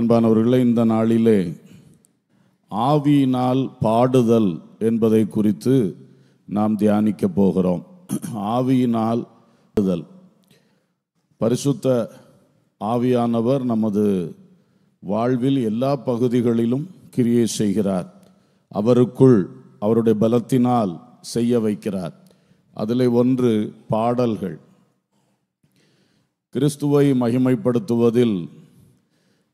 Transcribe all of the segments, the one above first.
அன்பானவர்களே இந்த நாளிலே ஆவியினால் பாடுதல் என்பதை குறித்து நாம் தியானிக்க போகிறோம் ஆவியினால் பாடுதல் பரிசுத்த ஆவியானவர் நமது வாழ்வில் எல்லா பகுதிகளிலும் கிரியை செய்கிறார் அவருக்குள் அவருடைய பலத்தினால் செய்ய வைக்கிறார் அதில் ஒன்று பாடல்கள் கிறிஸ்துவை மகிமைப்படுத்துவதில்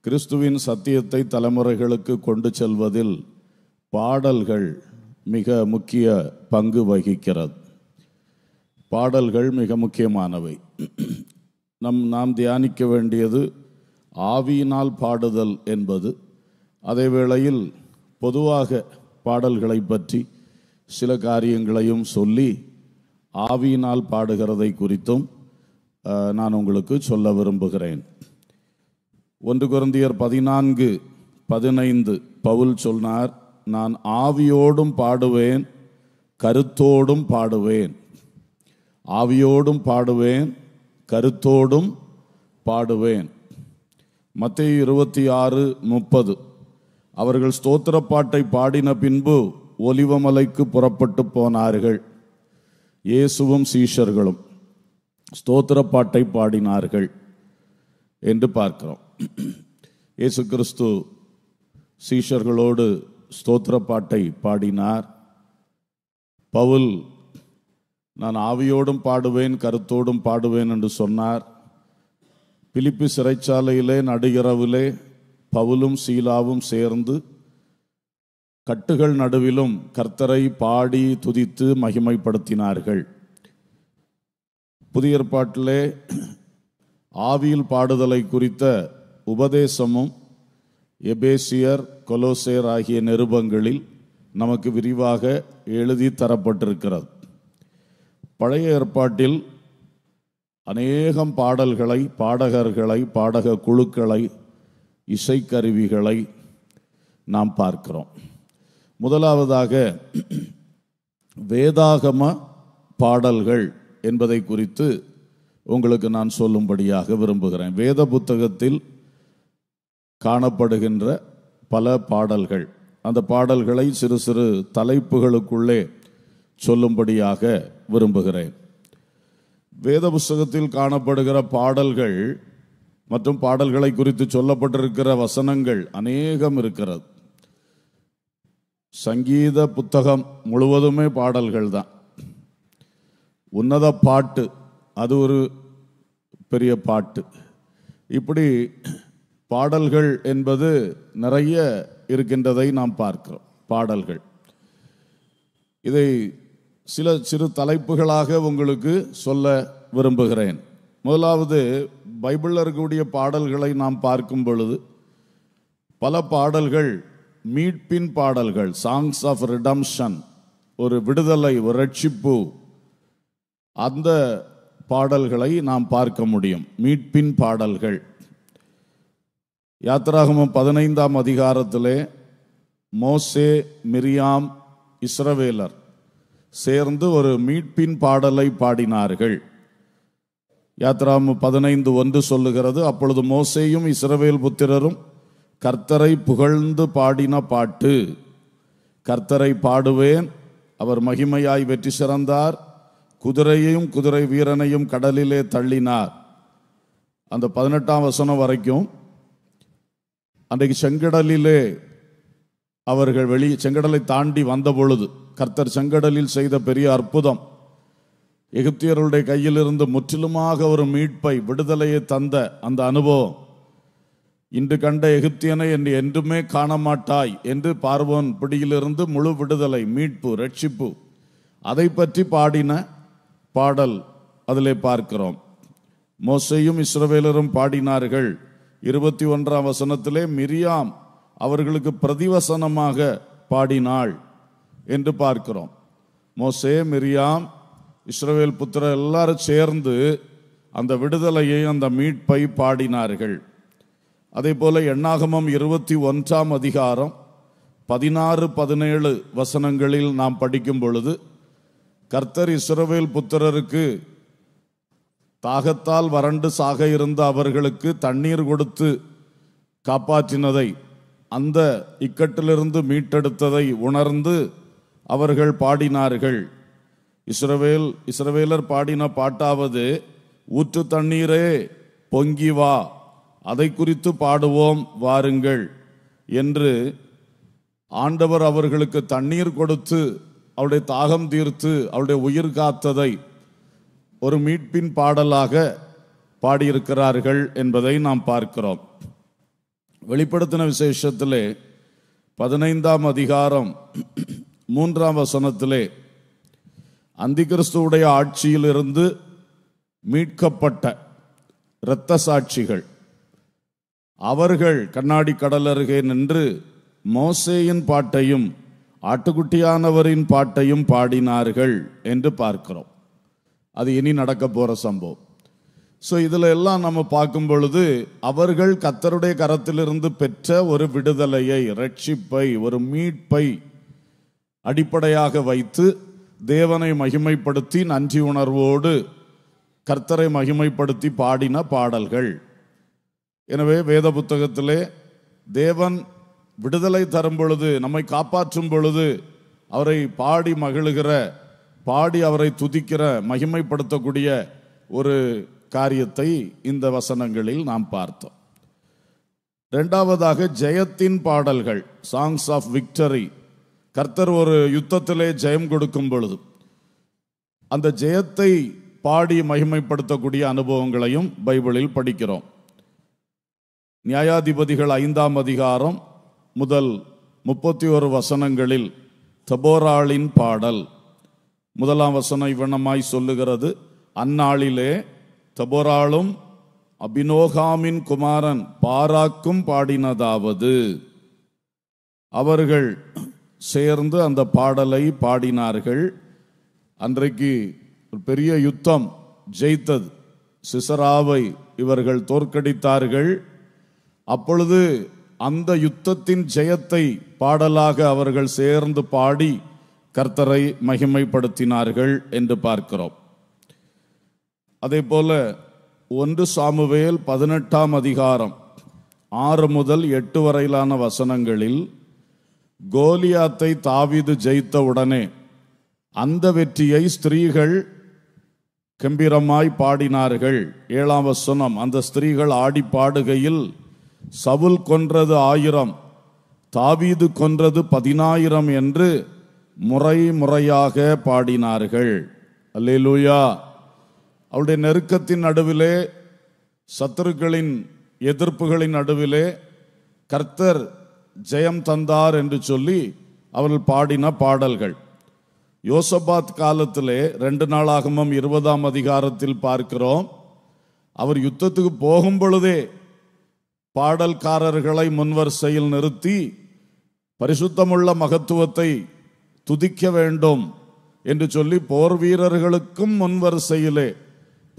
கிறிஸ்துவின் சத்தியத்தை தலைமுறைகளுக்கு கொண்டு செல்வதில் பாடல்கள் மிக முக்கிய பங்கு வகிக்கிறது பாடல்கள் மிக முக்கியமானவை நம் நாம் தியானிக்க வேண்டியது ஆவியினால் பாடுதல் என்பது அதே வேளையில் பொதுவாக பாடல்களை பற்றி சில காரியங்களையும் சொல்லி ஆவியினால் பாடுகிறதை குறித்தும் நான் உங்களுக்கு சொல்ல விரும்புகிறேன் ஒன்று குருந்தியர் பதினான்கு பதினைந்து பவுல் சொன்னார் நான் ஆவியோடும் பாடுவேன் கருத்தோடும் பாடுவேன் ஆவியோடும் பாடுவேன் கருத்தோடும் பாடுவேன் மத்திய இருபத்தி ஆறு முப்பது அவர்கள் ஸ்தோத்திர பாட்டை பாடின பின்பு ஒலிவமலைக்கு புறப்பட்டு போனார்கள் இயேசுவும் சீஷர்களும் ஸ்தோத்திர பாட்டை பாடினார்கள் என்று பார்க்கிறோம் இயேசு கிறிஸ்து சீஷர்களோடு ஸ்தோத்திர பாட்டை பாடினார் பவுல் நான் ஆவியோடும் பாடுவேன் கருத்தோடும் பாடுவேன் என்று சொன்னார் பிலிப்பி சிறைச்சாலையிலே நடுகிறவிலே பவுலும் சீலாவும் சேர்ந்து கட்டுகள் நடுவிலும் கர்த்தரை பாடி துதித்து மகிமைப்படுத்தினார்கள் புதிய ஏற்பாட்டிலே ஆவியில் பாடுதலை குறித்த உபதேசமும் எபேசியர் கொலோசேர் ஆகிய நிருபங்களில் நமக்கு விரிவாக எழுதி தரப்பட்டிருக்கிறது பழைய ஏற்பாட்டில் அநேகம் பாடல்களை பாடகர்களை பாடக குழுக்களை இசைக்கருவிகளை நாம் பார்க்கிறோம் முதலாவதாக வேதாகம பாடல்கள் என்பதை குறித்து உங்களுக்கு நான் சொல்லும்படியாக விரும்புகிறேன் வேத புத்தகத்தில் காணப்படுகின்ற பல பாடல்கள் அந்த பாடல்களை சிறு சிறு தலைப்புகளுக்குள்ளே சொல்லும்படியாக விரும்புகிறேன் வேத புஸ்தகத்தில் காணப்படுகிற பாடல்கள் மற்றும் பாடல்களை குறித்து சொல்லப்பட்டிருக்கிற வசனங்கள் அநேகம் இருக்கிறது சங்கீத புத்தகம் முழுவதுமே பாடல்கள் தான் உன்னத பாட்டு அது ஒரு பெரிய பாட்டு இப்படி பாடல்கள் என்பது நிறைய இருக்கின்றதை நாம் பார்க்கிறோம் பாடல்கள் இதை சில சிறு தலைப்புகளாக உங்களுக்கு சொல்ல விரும்புகிறேன் முதலாவது பைபிளில் இருக்கக்கூடிய பாடல்களை நாம் பார்க்கும் பொழுது பல பாடல்கள் மீட்பின் பாடல்கள் சாங்ஸ் ஆஃப் ரிடம்ஷன் ஒரு விடுதலை ஒரு ரட்சிப்பு அந்த பாடல்களை நாம் பார்க்க முடியும் மீட்பின் பாடல்கள் யாத்திராகமம் பதினைந்தாம் அதிகாரத்திலே மோசே மிரியாம் இஸ்ரவேலர் சேர்ந்து ஒரு மீட்பின் பாடலை பாடினார்கள் யாத்ராம் பதினைந்து ஒன்று சொல்லுகிறது அப்பொழுது மோசேயும் இஸ்ரவேல் புத்திரரும் கர்த்தரை புகழ்ந்து பாடின பாட்டு கர்த்தரை பாடுவேன் அவர் மகிமையாய் வெற்றி சிறந்தார் குதிரையையும் குதிரை வீரனையும் கடலிலே தள்ளினார் அந்த பதினெட்டாம் வசனம் வரைக்கும் அன்றைக்கு செங்கடலிலே அவர்கள் வெளியே செங்கடலை தாண்டி வந்த பொழுது கர்த்தர் செங்கடலில் செய்த பெரிய அற்புதம் எகிப்தியர்களுடைய கையிலிருந்து முற்றிலுமாக ஒரு மீட்பை விடுதலையை தந்த அந்த அனுபவம் இன்று கண்ட எகிப்தியனை என்று என்றுமே காண மாட்டாய் என்று பார்வோன் பிடியிலிருந்து முழு விடுதலை மீட்பு ரட்சிப்பு அதை பற்றி பாடின பாடல் அதிலே பார்க்கிறோம் மோசையும் இஸ்ரவேலரும் பாடினார்கள் இருபத்தி ஒன்றாம் வசனத்திலே மிரியாம் அவர்களுக்கு பிரதிவசனமாக பாடினாள் என்று பார்க்கிறோம் மோசே மிரியாம் இஸ்ரவேல் புத்திரர் எல்லாரும் சேர்ந்து அந்த விடுதலையை அந்த மீட்பை பாடினார்கள் அதே போல எண்ணாகமம் இருபத்தி ஒன்றாம் அதிகாரம் பதினாறு பதினேழு வசனங்களில் நாம் படிக்கும் பொழுது கர்த்தர் இஸ்ரவேல் புத்திரருக்கு தாகத்தால் வறண்டு சாக இருந்த அவர்களுக்கு தண்ணீர் கொடுத்து காப்பாற்றினதை அந்த இக்கட்டிலிருந்து மீட்டெடுத்ததை உணர்ந்து அவர்கள் பாடினார்கள் இஸ்ரவேல் இஸ்ரவேலர் பாடின பாட்டாவது ஊற்று தண்ணீரே பொங்கி வா அதை குறித்து பாடுவோம் வாருங்கள் என்று ஆண்டவர் அவர்களுக்கு தண்ணீர் கொடுத்து அவருடைய தாகம் தீர்த்து அவருடைய உயிர் காத்ததை ஒரு மீட்பின் பாடலாக பாடியிருக்கிறார்கள் என்பதை நாம் பார்க்கிறோம் வெளிப்படுத்தின விசேஷத்திலே பதினைந்தாம் அதிகாரம் மூன்றாம் வசனத்திலே அந்திகிறிஸ்துவுடைய ஆட்சியிலிருந்து மீட்கப்பட்ட இரத்த சாட்சிகள் அவர்கள் கண்ணாடி கடல் அருகே நின்று மோசேயின் பாட்டையும் ஆட்டுக்குட்டியானவரின் பாட்டையும் பாடினார்கள் என்று பார்க்கிறோம் அது இனி நடக்க போகிற சம்பவம் ஸோ இதில் எல்லாம் நம்ம பார்க்கும் பொழுது அவர்கள் கத்தருடைய கரத்திலிருந்து பெற்ற ஒரு விடுதலையை ரட்சிப்பை ஒரு மீட்பை அடிப்படையாக வைத்து தேவனை மகிமைப்படுத்தி நன்றி உணர்வோடு கர்த்தரை மகிமைப்படுத்தி பாடின பாடல்கள் எனவே வேத புத்தகத்திலே தேவன் விடுதலை தரும் பொழுது நம்மை காப்பாற்றும் பொழுது அவரை பாடி மகிழுகிற பாடி அவரை துதிக்கிற மகிமைப்படுத்தக்கூடிய ஒரு காரியத்தை இந்த வசனங்களில் நாம் பார்த்தோம் ரெண்டாவதாக ஜெயத்தின் பாடல்கள் சாங்ஸ் ஆஃப் விக்டரி கர்த்தர் ஒரு யுத்தத்திலே ஜெயம் கொடுக்கும் பொழுது அந்த ஜெயத்தை பாடி மகிமைப்படுத்தக்கூடிய அனுபவங்களையும் பைபிளில் படிக்கிறோம் நியாயாதிபதிகள் ஐந்தாம் அதிகாரம் முதல் முப்பத்தி ஒரு வசனங்களில் தபோராளின் பாடல் முதலாம் வசனம் இவ்வண்ணமாய் சொல்லுகிறது அந்நாளிலே தபோராலும் அபினோகாமின் குமாரன் பாராக்கும் பாடினதாவது அவர்கள் சேர்ந்து அந்த பாடலை பாடினார்கள் அன்றைக்கு ஒரு பெரிய யுத்தம் ஜெயித்தது சிசராவை இவர்கள் தோற்கடித்தார்கள் அப்பொழுது அந்த யுத்தத்தின் ஜெயத்தை பாடலாக அவர்கள் சேர்ந்து பாடி கர்த்தரை மகிமைப்படுத்தினார்கள் என்று பார்க்கிறோம் அதே போல ஒன்று சாமுவேல் பதினெட்டாம் அதிகாரம் ஆறு முதல் எட்டு வரையிலான வசனங்களில் கோலியாத்தை தாவிது ஜெயித்த உடனே அந்த வெற்றியை ஸ்திரீகள் கம்பீரமாய் பாடினார்கள் ஏழாம் வசனம் அந்த ஸ்திரீகள் ஆடி பாடுகையில் சவுல் கொன்றது ஆயிரம் தாவீது கொன்றது பதினாயிரம் என்று முறை முறையாக பாடினார்கள் அல்லே லூயா அவருடைய நெருக்கத்தின் நடுவிலே சத்துருக்களின் எதிர்ப்புகளின் நடுவிலே கர்த்தர் ஜெயம் தந்தார் என்று சொல்லி அவர்கள் பாடின பாடல்கள் யோசபாத் காலத்திலே ரெண்டு நாளாகமும் இருபதாம் அதிகாரத்தில் பார்க்கிறோம் அவர் யுத்தத்துக்கு போகும் பொழுதே பாடல்காரர்களை முன்வரிசையில் நிறுத்தி பரிசுத்தமுள்ள மகத்துவத்தை துதிக்க வேண்டும் என்று சொல்லி போர் வீரர்களுக்கும் முன்வரிசையிலே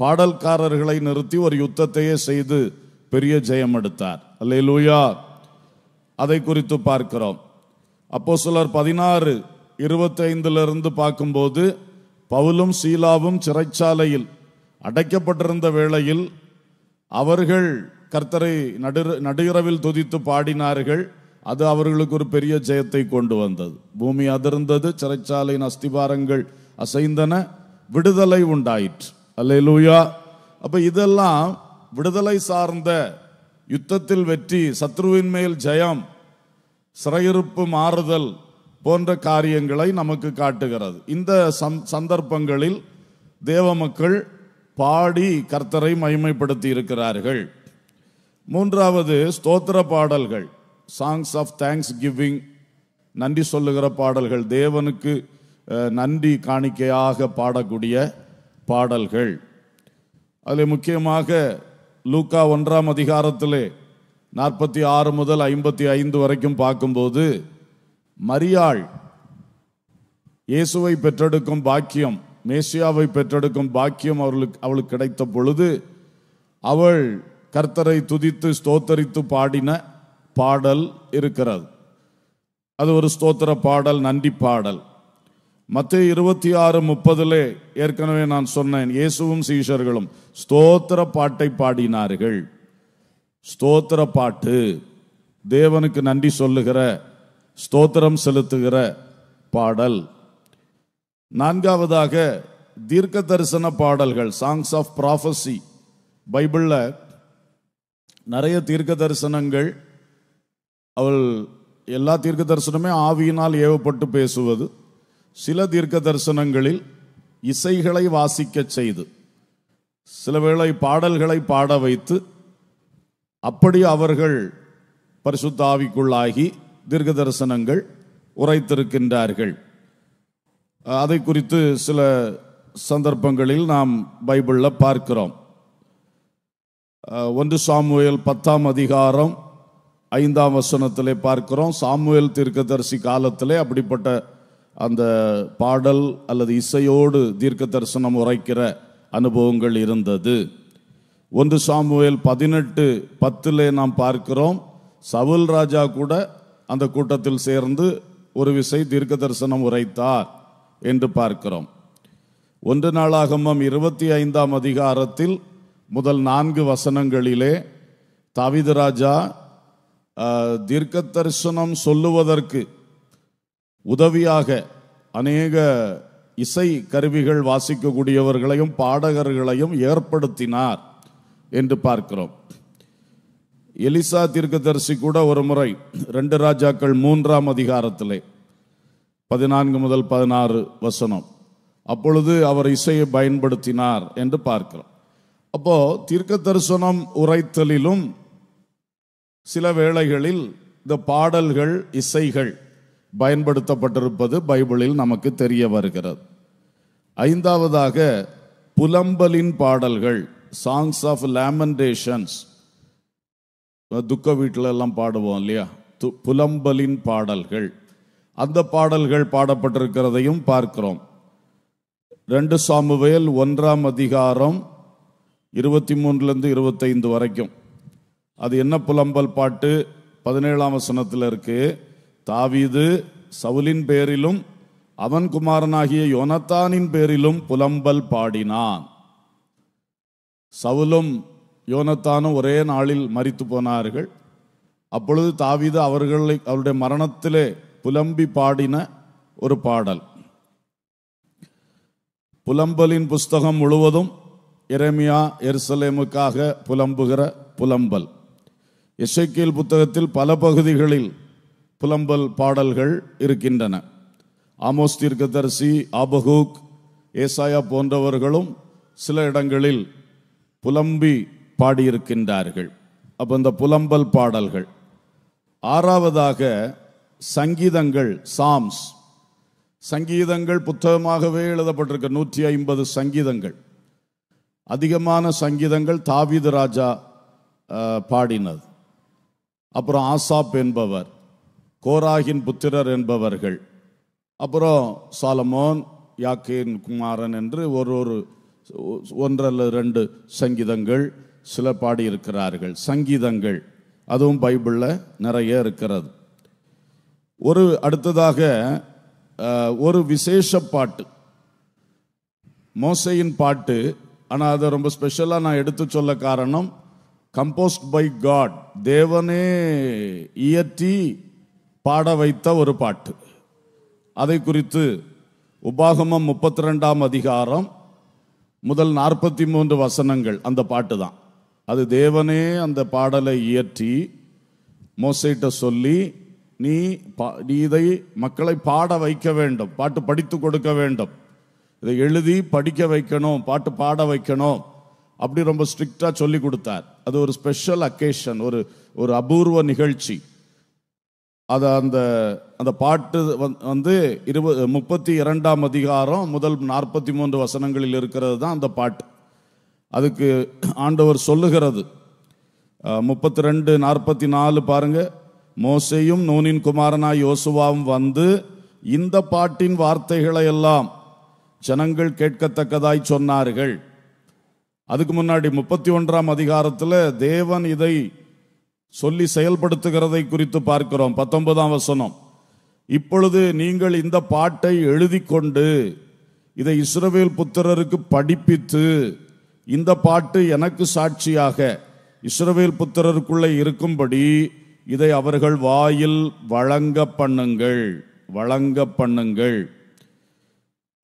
பாடல்காரர்களை நிறுத்தி ஒரு யுத்தத்தையே செய்து பெரிய ஜெயம் எடுத்தார் அல்லே லூயா அதை குறித்து பார்க்கிறோம் அப்போ சிலர் பதினாறு இருபத்தைந்திலிருந்து பார்க்கும்போது பவுலும் சீலாவும் சிறைச்சாலையில் அடைக்கப்பட்டிருந்த வேளையில் அவர்கள் கர்த்தரை நடு நடுகிறவில் துதித்து பாடினார்கள் அது அவர்களுக்கு ஒரு பெரிய ஜெயத்தை கொண்டு வந்தது பூமி அதிர்ந்தது சிறைச்சாலையின் அஸ்திபாரங்கள் அசைந்தன விடுதலை உண்டாயிற்று அல்ல லூயா அப்போ இதெல்லாம் விடுதலை சார்ந்த யுத்தத்தில் வெற்றி சத்ருவின் மேல் ஜெயம் சிறையிருப்பு மாறுதல் போன்ற காரியங்களை நமக்கு காட்டுகிறது இந்த சந்தர்ப்பங்களில் தேவ மக்கள் பாடி கர்த்தரை மகிமைப்படுத்தி இருக்கிறார்கள் மூன்றாவது ஸ்தோத்திர பாடல்கள் சாங்ஸ் ஆஃப் தேங்க்ஸ் கிவிங் நன்றி சொல்லுகிற பாடல்கள் தேவனுக்கு நன்றி காணிக்கையாக பாடக்கூடிய பாடல்கள் அதில் முக்கியமாக லூக்கா ஒன்றாம் அதிகாரத்தில் நாற்பத்தி ஆறு முதல் ஐம்பத்தி ஐந்து வரைக்கும் பார்க்கும்போது மரியாள் இயேசுவை பெற்றெடுக்கும் பாக்கியம் மேசியாவை பெற்றெடுக்கும் பாக்கியம் அவளுக்கு அவளுக்கு கிடைத்த பொழுது அவள் கர்த்தரை துதித்து ஸ்தோத்தரித்து பாடின பாடல் இருக்கிறது அது ஒரு ஸ்தோத்திர பாடல் நன்றி பாடல் மற்ற இருபத்தி ஆறு முப்பதுல ஏற்கனவே நான் சொன்னேன் இயேசுவும் சீஷர்களும் ஸ்தோத்திர பாட்டை பாடினார்கள் ஸ்தோத்திர பாட்டு தேவனுக்கு நன்றி சொல்லுகிற ஸ்தோத்திரம் செலுத்துகிற பாடல் நான்காவதாக தீர்க்க தரிசன பாடல்கள் சாங்ஸ் ஆஃப் ப்ராஃபஸி பைபிளில் நிறைய தீர்க்க தரிசனங்கள் அவள் எல்லா தீர்க்க தரிசனமே ஆவியினால் ஏவப்பட்டு பேசுவது சில தீர்க்க தரிசனங்களில் இசைகளை வாசிக்க செய்து சில வேளை பாடல்களை பாட வைத்து அப்படி அவர்கள் பரிசுத்த ஆவிக்குள்ளாகி தீர்க்க தரிசனங்கள் உரைத்திருக்கின்றார்கள் அதை குறித்து சில சந்தர்ப்பங்களில் நாம் பைபிளில் பார்க்கிறோம் ஒன்று சாமுவேல் பத்தாம் அதிகாரம் ஐந்தாம் வசனத்திலே பார்க்கிறோம் சாமுவேல் தீர்க்கதரிசி காலத்திலே அப்படிப்பட்ட அந்த பாடல் அல்லது இசையோடு தீர்க்க தரிசனம் உரைக்கிற அனுபவங்கள் இருந்தது ஒன்று சாமுவேல் பதினெட்டு பத்திலே நாம் பார்க்கிறோம் சவுல் ராஜா கூட அந்த கூட்டத்தில் சேர்ந்து ஒரு விசை தீர்க்க தரிசனம் உரைத்தார் என்று பார்க்கிறோம் ஒன்று நாளாகமம் இருபத்தி ஐந்தாம் அதிகாரத்தில் முதல் நான்கு வசனங்களிலே தவித ராஜா தீர்க்க தரிசனம் சொல்லுவதற்கு உதவியாக அநேக இசை கருவிகள் வாசிக்கக்கூடியவர்களையும் பாடகர்களையும் ஏற்படுத்தினார் என்று பார்க்கிறோம் எலிசா தீர்க்கதரிசி கூட ஒரு முறை ரெண்டு ராஜாக்கள் மூன்றாம் அதிகாரத்திலே பதினான்கு முதல் பதினாறு வசனம் அப்பொழுது அவர் இசையை பயன்படுத்தினார் என்று பார்க்கிறோம் அப்போ தீர்க்க தரிசனம் உரைத்தலிலும் சில வேளைகளில் இந்த பாடல்கள் இசைகள் பயன்படுத்தப்பட்டிருப்பது பைபிளில் நமக்கு தெரிய வருகிறது ஐந்தாவதாக புலம்பலின் பாடல்கள் சாங்ஸ் ஆஃப் லேமண்டேஷன்ஸ் துக்க வீட்டில் எல்லாம் பாடுவோம் இல்லையா து புலம்பலின் பாடல்கள் அந்த பாடல்கள் பாடப்பட்டிருக்கிறதையும் பார்க்கிறோம் ரெண்டு சாமுவேல் ஒன்றாம் அதிகாரம் இருபத்தி மூன்றுலேருந்து இருபத்தைந்து வரைக்கும் அது என்ன புலம்பல் பாட்டு பதினேழாம் வசனத்தில் இருக்கு தாவீது சவுலின் பேரிலும் அவன் குமாரனாகிய யோனத்தானின் பேரிலும் புலம்பல் பாடினான் சவுலும் யோனத்தானும் ஒரே நாளில் மறித்து போனார்கள் அப்பொழுது தாவிது அவர்களை அவருடைய மரணத்திலே புலம்பி பாடின ஒரு பாடல் புலம்பலின் புஸ்தகம் முழுவதும் இரமியா எருசலேமுக்காக புலம்புகிற புலம்பல் இசைக்கியல் புத்தகத்தில் பல பகுதிகளில் புலம்பல் பாடல்கள் இருக்கின்றன ஆமோஸ் தீர்க்கதரிசி ஆபஹூக் ஏசாயா போன்றவர்களும் சில இடங்களில் புலம்பி பாடியிருக்கின்றார்கள் அப்போ இந்த புலம்பல் பாடல்கள் ஆறாவதாக சங்கீதங்கள் சாம்ஸ் சங்கீதங்கள் புத்தகமாகவே எழுதப்பட்டிருக்க நூற்றி ஐம்பது சங்கீதங்கள் அதிகமான சங்கீதங்கள் தாவீது ராஜா பாடினது அப்புறம் ஆசாப் என்பவர் கோராகின் புத்திரர் என்பவர்கள் அப்புறம் சாலமோன் யாக்கின் குமாரன் என்று ஒரு ஒரு ஒன்றல்ல ரெண்டு சங்கீதங்கள் சில பாடியிருக்கிறார்கள் சங்கீதங்கள் அதுவும் பைபிளில் நிறைய இருக்கிறது ஒரு அடுத்ததாக ஒரு விசேஷ பாட்டு மோசையின் பாட்டு ஆனால் அதை ரொம்ப ஸ்பெஷலாக நான் எடுத்து சொல்ல காரணம் கம்போஸ்ட் பை காட் தேவனே இயற்றி பாட வைத்த ஒரு பாட்டு அதை குறித்து உபாகமம் முப்பத்தி ரெண்டாம் அதிகாரம் முதல் நாற்பத்தி மூன்று வசனங்கள் அந்த பாட்டு தான் அது தேவனே அந்த பாடலை இயற்றி மோசைட்ட சொல்லி நீ நீ இதை மக்களை பாட வைக்க வேண்டும் பாட்டு படித்து கொடுக்க வேண்டும் இதை எழுதி படிக்க வைக்கணும் பாட்டு பாட வைக்கணும் அப்படி ரொம்ப ஸ்ட்ரிக்டா சொல்லி கொடுத்தார் அது ஒரு ஸ்பெஷல் அக்கேஷன் ஒரு ஒரு அபூர்வ நிகழ்ச்சி அதை அந்த அந்த பாட்டு வந்து இருபது முப்பத்தி இரண்டாம் அதிகாரம் முதல் நாற்பத்தி மூன்று வசனங்களில் இருக்கிறது தான் அந்த பாட்டு அதுக்கு ஆண்டவர் சொல்லுகிறது முப்பத்தி ரெண்டு நாற்பத்தி நாலு பாருங்க மோசையும் நூனின் குமாரனாய் யோசுவாவும் வந்து இந்த பாட்டின் வார்த்தைகளை எல்லாம் ஜனங்கள் கேட்கத்தக்கதாய் சொன்னார்கள் அதுக்கு முன்னாடி முப்பத்தி ஒன்றாம் அதிகாரத்தில் தேவன் இதை சொல்லி செயல்படுத்துகிறதை குறித்து பார்க்கிறோம் பத்தொன்பதாம் வசனம் இப்பொழுது நீங்கள் இந்த பாட்டை எழுதி கொண்டு இதை இஸ்ரவேல் புத்திரருக்கு படிப்பித்து இந்த பாட்டு எனக்கு சாட்சியாக இஸ்ரவேல் புத்திரருக்குள்ளே இருக்கும்படி இதை அவர்கள் வாயில் வழங்க பண்ணுங்கள் வழங்க பண்ணுங்கள்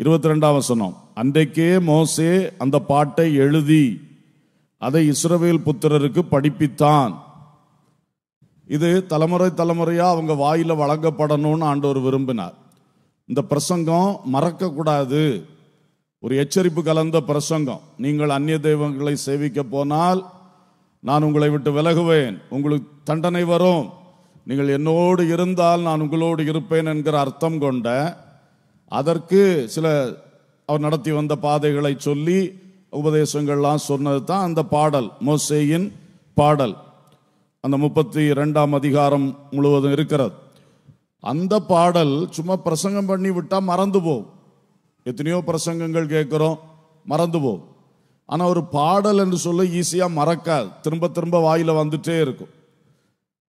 இருபத்தி ரெண்டாம் வசனம் அன்றைக்கே மோசே அந்த பாட்டை எழுதி அதை இஸ்ரவேல் புத்திரருக்கு படிப்பித்தான் இது தலைமுறை தலைமுறையாக அவங்க வாயில் வழங்கப்படணும்னு ஆண்டவர் விரும்பினார் இந்த பிரசங்கம் மறக்கக்கூடாது ஒரு எச்சரிப்பு கலந்த பிரசங்கம் நீங்கள் அந்நிய தெய்வங்களை சேவிக்க போனால் நான் உங்களை விட்டு விலகுவேன் உங்களுக்கு தண்டனை வரும் நீங்கள் என்னோடு இருந்தால் நான் உங்களோடு இருப்பேன் என்கிற அர்த்தம் கொண்ட அதற்கு சில அவர் நடத்தி வந்த பாதைகளை சொல்லி உபதேசங்கள்லாம் சொன்னது தான் அந்த பாடல் மோசேயின் பாடல் அந்த முப்பத்தி ரெண்டாம் அதிகாரம் முழுவதும் இருக்கிறது அந்த பாடல் சும்மா பிரசங்கம் பண்ணி விட்டால் மறந்து போகும் எத்தனையோ பிரசங்கங்கள் கேட்குறோம் மறந்து போகும் ஆனால் ஒரு பாடல் என்று சொல்ல ஈஸியாக மறக்காது திரும்ப திரும்ப வாயில் வந்துட்டே இருக்கும்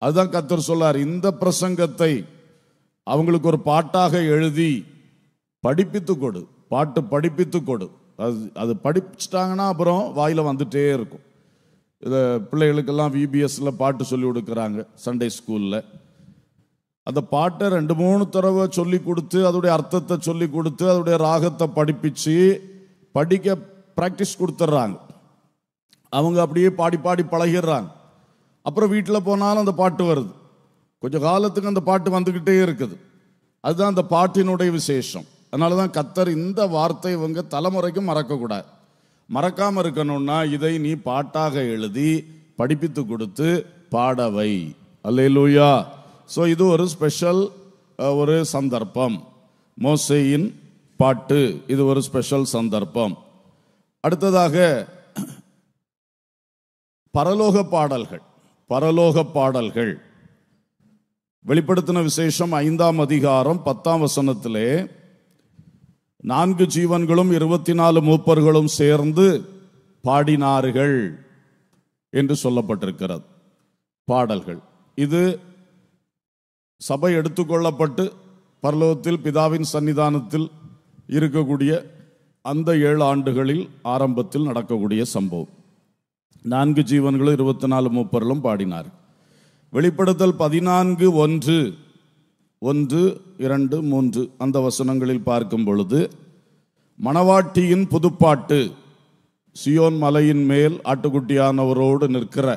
அதுதான் கத்தர் சொல்லார் இந்த பிரசங்கத்தை அவங்களுக்கு ஒரு பாட்டாக எழுதி படிப்பித்து கொடு பாட்டு படிப்பித்து கொடு அது அது படிச்சிட்டாங்கன்னா அப்புறம் வாயில் வந்துட்டே இருக்கும் இதை பிள்ளைகளுக்கெல்லாம் விபிஎஸ்சில் பாட்டு சொல்லி கொடுக்குறாங்க சண்டே ஸ்கூலில் அந்த பாட்டை ரெண்டு மூணு தடவை சொல்லி கொடுத்து அதோடைய அர்த்தத்தை சொல்லி கொடுத்து அதோடைய ராகத்தை படிப்பிச்சு படிக்க ப்ராக்டிஸ் கொடுத்துட்றாங்க அவங்க அப்படியே பாடி பாடி பழகிடுறாங்க அப்புறம் வீட்டில் போனாலும் அந்த பாட்டு வருது கொஞ்சம் காலத்துக்கு அந்த பாட்டு வந்துக்கிட்டே இருக்குது அதுதான் அந்த பாட்டினுடைய விசேஷம் அதனால தான் கத்தர் இந்த வார்த்தை இவங்க தலைமுறைக்கும் மறக்கக்கூடாது மறக்காமல் இருக்கணும்னா இதை நீ பாட்டாக எழுதி படிப்பித்து கொடுத்து பாடவை அல்லேலூயா ஸோ இது ஒரு ஸ்பெஷல் ஒரு சந்தர்ப்பம் மோசையின் பாட்டு இது ஒரு ஸ்பெஷல் சந்தர்ப்பம் அடுத்ததாக பரலோக பாடல்கள் பரலோக பாடல்கள் வெளிப்படுத்தின விசேஷம் ஐந்தாம் அதிகாரம் பத்தாம் வசனத்திலே நான்கு ஜீவன்களும் இருபத்தி நாலு மூப்பர்களும் சேர்ந்து பாடினார்கள் என்று சொல்லப்பட்டிருக்கிறது பாடல்கள் இது சபை எடுத்துக்கொள்ளப்பட்டு பரலோகத்தில் பிதாவின் சன்னிதானத்தில் இருக்கக்கூடிய அந்த ஏழு ஆண்டுகளில் ஆரம்பத்தில் நடக்கக்கூடிய சம்பவம் நான்கு ஜீவன்களும் இருபத்தி நாலு மூப்பர்களும் பாடினார் வெளிப்படுத்தல் பதினான்கு ஒன்று ஒன்று இரண்டு மூன்று அந்த வசனங்களில் பார்க்கும் பொழுது மணவாட்டியின் புதுப்பாட்டு சியோன் மலையின் மேல் ஆட்டுக்குட்டியானவரோடு நிற்கிற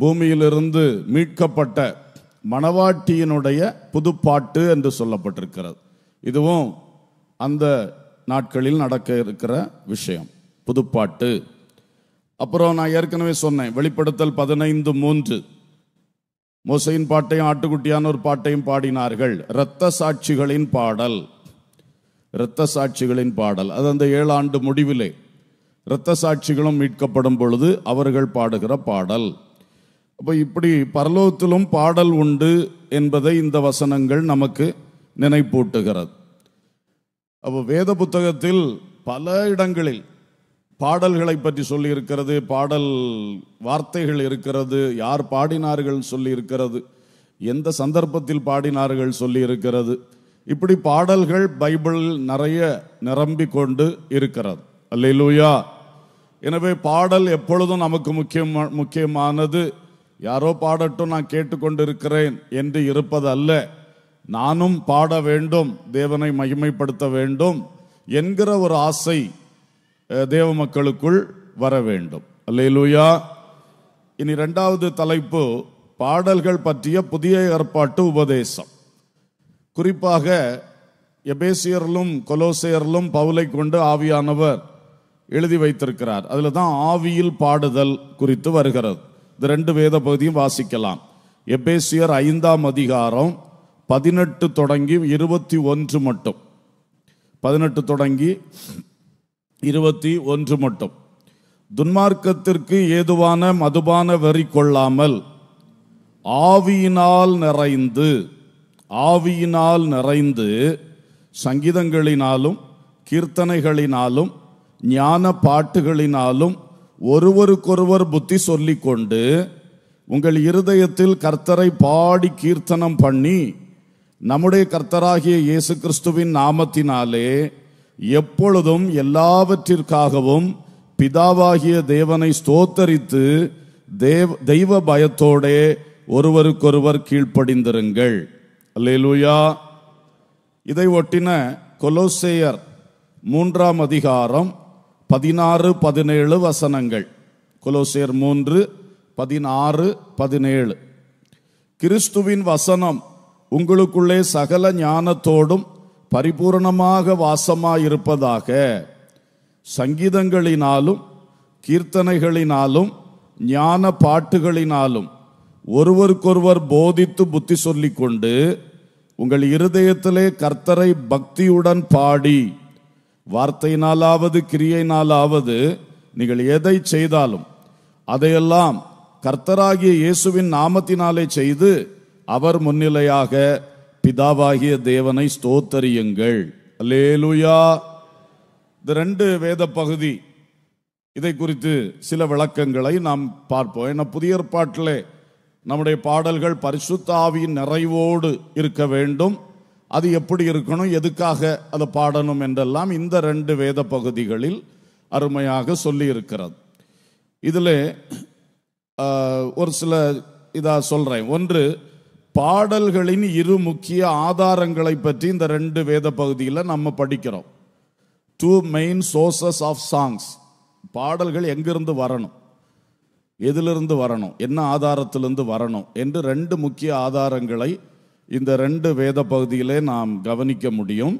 பூமியிலிருந்து மீட்கப்பட்ட மணவாட்டியினுடைய புதுப்பாட்டு என்று சொல்லப்பட்டிருக்கிறது இதுவும் அந்த நாட்களில் நடக்க இருக்கிற விஷயம் புதுப்பாட்டு அப்புறம் நான் ஏற்கனவே சொன்னேன் வெளிப்படுத்தல் பதினைந்து மூன்று மோசையின் பாட்டையும் ஆட்டுக்குட்டியான ஒரு பாட்டையும் பாடினார்கள் இரத்த சாட்சிகளின் பாடல் இரத்த சாட்சிகளின் பாடல் அது அந்த ஏழாண்டு முடிவிலே இரத்த சாட்சிகளும் மீட்கப்படும் பொழுது அவர்கள் பாடுகிற பாடல் அப்போ இப்படி பரலோகத்திலும் பாடல் உண்டு என்பதை இந்த வசனங்கள் நமக்கு நினைப்பூட்டுகிறது அப்போ வேத புத்தகத்தில் பல இடங்களில் பாடல்களை பற்றி சொல்லியிருக்கிறது பாடல் வார்த்தைகள் இருக்கிறது யார் பாடினார்கள் சொல்லியிருக்கிறது எந்த சந்தர்ப்பத்தில் பாடினார்கள் சொல்லியிருக்கிறது இப்படி பாடல்கள் பைபிள் நிறைய நிரம்பி கொண்டு இருக்கிறது அல்லையிலூயா எனவே பாடல் எப்பொழுதும் நமக்கு முக்கியம் முக்கியமானது யாரோ பாடட்டும் நான் கேட்டுக்கொண்டிருக்கிறேன் என்று இருப்பது அல்ல நானும் பாட வேண்டும் தேவனை மகிமைப்படுத்த வேண்டும் என்கிற ஒரு ஆசை தேவ மக்களுக்குள் வர வேண்டும் அல்லையிலூயா இனி ரெண்டாவது தலைப்பு பாடல்கள் பற்றிய புதிய ஏற்பாட்டு உபதேசம் குறிப்பாக எபேசியர்லும் கொலோசியர்களும் பவுலை கொண்டு ஆவியானவர் எழுதி வைத்திருக்கிறார் அதில் தான் ஆவியில் பாடுதல் குறித்து வருகிறது இந்த ரெண்டு வேத பகுதியும் வாசிக்கலாம் எபேசியர் ஐந்தாம் அதிகாரம் பதினெட்டு தொடங்கி இருபத்தி ஒன்று மட்டும் பதினெட்டு தொடங்கி இருபத்தி ஒன்று மட்டும் துன்மார்க்கத்திற்கு ஏதுவான மதுபான வரி கொள்ளாமல் ஆவியினால் நிறைந்து ஆவியினால் நிறைந்து சங்கீதங்களினாலும் கீர்த்தனைகளினாலும் ஞான பாட்டுகளினாலும் ஒருவருக்கொருவர் புத்தி சொல்லிக்கொண்டு உங்கள் இருதயத்தில் கர்த்தரை பாடி கீர்த்தனம் பண்ணி நம்முடைய கர்த்தராகிய இயேசு கிறிஸ்துவின் நாமத்தினாலே எப்பொழுதும் எல்லாவற்றிற்காகவும் பிதாவாகிய தேவனை ஸ்தோத்தரித்து தேவ தெய்வ பயத்தோடே ஒருவருக்கொருவர் கீழ்ப்படிந்திருங்கள் அல்லேலூயா இதை ஒட்டின கொலோசேயர் மூன்றாம் அதிகாரம் பதினாறு பதினேழு வசனங்கள் கொலோசேயர் மூன்று பதினாறு பதினேழு கிறிஸ்துவின் வசனம் உங்களுக்குள்ளே சகல ஞானத்தோடும் பரிபூர்ணமாக வாசமாயிருப்பதாக சங்கீதங்களினாலும் கீர்த்தனைகளினாலும் ஞான பாட்டுகளினாலும் ஒருவருக்கொருவர் போதித்து புத்தி கொண்டு உங்கள் இருதயத்திலே கர்த்தரை பக்தியுடன் பாடி வார்த்தையினாலாவது கிரியையினாலாவது நீங்கள் எதை செய்தாலும் அதையெல்லாம் கர்த்தராகிய இயேசுவின் நாமத்தினாலே செய்து அவர் முன்னிலையாக பிதாவாகிய தேவனை ஸ்தோத்தரியுங்கள் அலேலுயா இந்த ரெண்டு வேத பகுதி இதை குறித்து சில விளக்கங்களை நாம் பார்ப்போம் ஏன்னா புதிய பாட்டிலே நம்முடைய பாடல்கள் பரிசுத்தாவியின் நிறைவோடு இருக்க வேண்டும் அது எப்படி இருக்கணும் எதுக்காக அதை பாடணும் என்றெல்லாம் இந்த ரெண்டு வேத பகுதிகளில் அருமையாக சொல்லி இருக்கிறது இதில் ஒரு சில இதாக சொல்கிறேன் ஒன்று பாடல்களின் இரு முக்கிய ஆதாரங்களை பற்றி இந்த ரெண்டு வேத பகுதியில் நம்ம படிக்கிறோம் two main sources of songs பாடல்கள் எங்கிருந்து வரணும் எதிலிருந்து வரணும் என்ன ஆதாரத்திலிருந்து வரணும் என்று ரெண்டு முக்கிய ஆதாரங்களை இந்த ரெண்டு வேத பகுதியிலே நாம் கவனிக்க முடியும்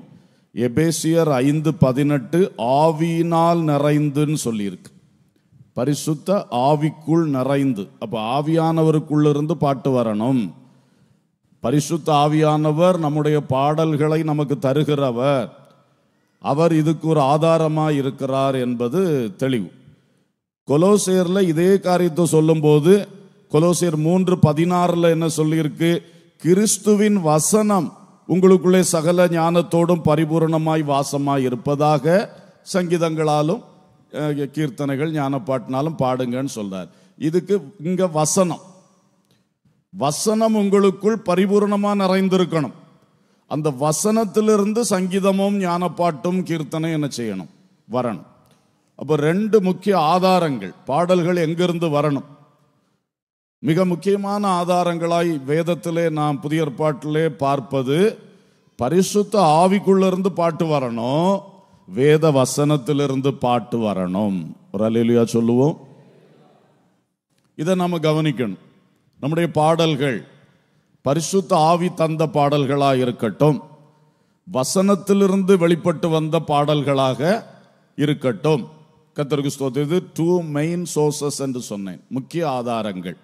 எபேசியர் ஐந்து பதினெட்டு ஆவியினால் நிறைந்துன்னு சொல்லியிருக்கு பரிசுத்த ஆவிக்குள் நிறைந்து அப்போ ஆவியானவருக்குள்ளிருந்து பாட்டு வரணும் பரிசுத்த ஆவியானவர் நம்முடைய பாடல்களை நமக்கு தருகிறவர் அவர் இதுக்கு ஒரு ஆதாரமாக இருக்கிறார் என்பது தெளிவு கொலோசேரில் இதே காரியத்தை சொல்லும்போது கொலோசேர் மூன்று பதினாறில் என்ன சொல்லியிருக்கு கிறிஸ்துவின் வசனம் உங்களுக்குள்ளே சகல ஞானத்தோடும் பரிபூர்ணமாய் வாசமாய் இருப்பதாக சங்கீதங்களாலும் கீர்த்தனைகள் ஞானப்பாட்டினாலும் பாடுங்கன்னு சொல்றார் இதுக்கு இங்க வசனம் வசனம் உங்களுக்குள் பரிபூர்ணமாக நிறைந்திருக்கணும் அந்த வசனத்திலிருந்து சங்கீதமும் ஞானப்பாட்டும் கீர்த்தனை என்ன செய்யணும் வரணும் அப்போ ரெண்டு முக்கிய ஆதாரங்கள் பாடல்கள் எங்கிருந்து வரணும் மிக முக்கியமான ஆதாரங்களாய் வேதத்திலே நாம் புதிய பாட்டிலே பார்ப்பது பரிசுத்த ஆவிக்குள்ளிருந்து பாட்டு வரணும் வேத வசனத்திலிருந்து பாட்டு வரணும் ஒரு அலையிலையா சொல்லுவோம் இதை நம்ம கவனிக்கணும் நம்முடைய பாடல்கள் பரிசுத்த ஆவி தந்த பாடல்களாக இருக்கட்டும் வசனத்திலிருந்து வெளிப்பட்டு வந்த பாடல்களாக இருக்கட்டும் கத்தருக்கு ஸ்தோத்திரம் இது டூ மெயின் சோர்சஸ் என்று சொன்னேன் முக்கிய ஆதாரங்கள்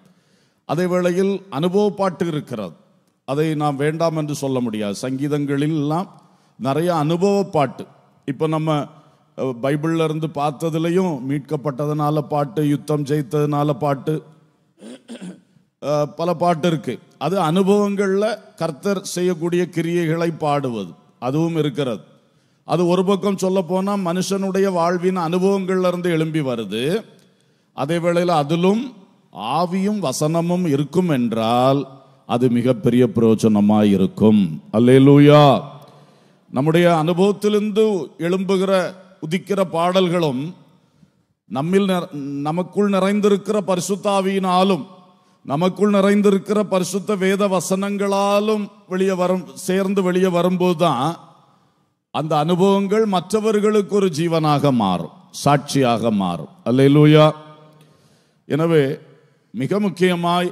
அதே வேளையில் அனுபவ பாட்டு இருக்கிறது அதை நாம் வேண்டாம் என்று சொல்ல முடியாது சங்கீதங்களிலெல்லாம் நிறைய அனுபவ பாட்டு இப்போ நம்ம பைபிளில் இருந்து பார்த்ததுலையும் மீட்கப்பட்டதுனால பாட்டு யுத்தம் ஜெயித்ததுனால பாட்டு பல பாட்டு இருக்கு அது அனுபவங்களில் கர்த்தர் செய்யக்கூடிய கிரியைகளை பாடுவது அதுவும் இருக்கிறது அது ஒரு பக்கம் சொல்ல போனால் மனுஷனுடைய வாழ்வின் இருந்து எழும்பி வருது அதே வேளையில் அதிலும் ஆவியும் வசனமும் இருக்கும் என்றால் அது மிகப்பெரிய பிரயோஜனமாக இருக்கும் அல்லேலூயா நம்முடைய அனுபவத்திலிருந்து எழும்புகிற உதிக்கிற பாடல்களும் நம்மில் நமக்குள் நிறைந்திருக்கிற பரிசுத்தாவியினாலும் நமக்குள் நிறைந்திருக்கிற பரிசுத்த வேத வசனங்களாலும் வெளியே வரும் சேர்ந்து வெளியே வரும்போது தான் அந்த அனுபவங்கள் மற்றவர்களுக்கு ஒரு ஜீவனாக மாறும் சாட்சியாக மாறும் அல்ல லூயா எனவே மிக முக்கியமாய்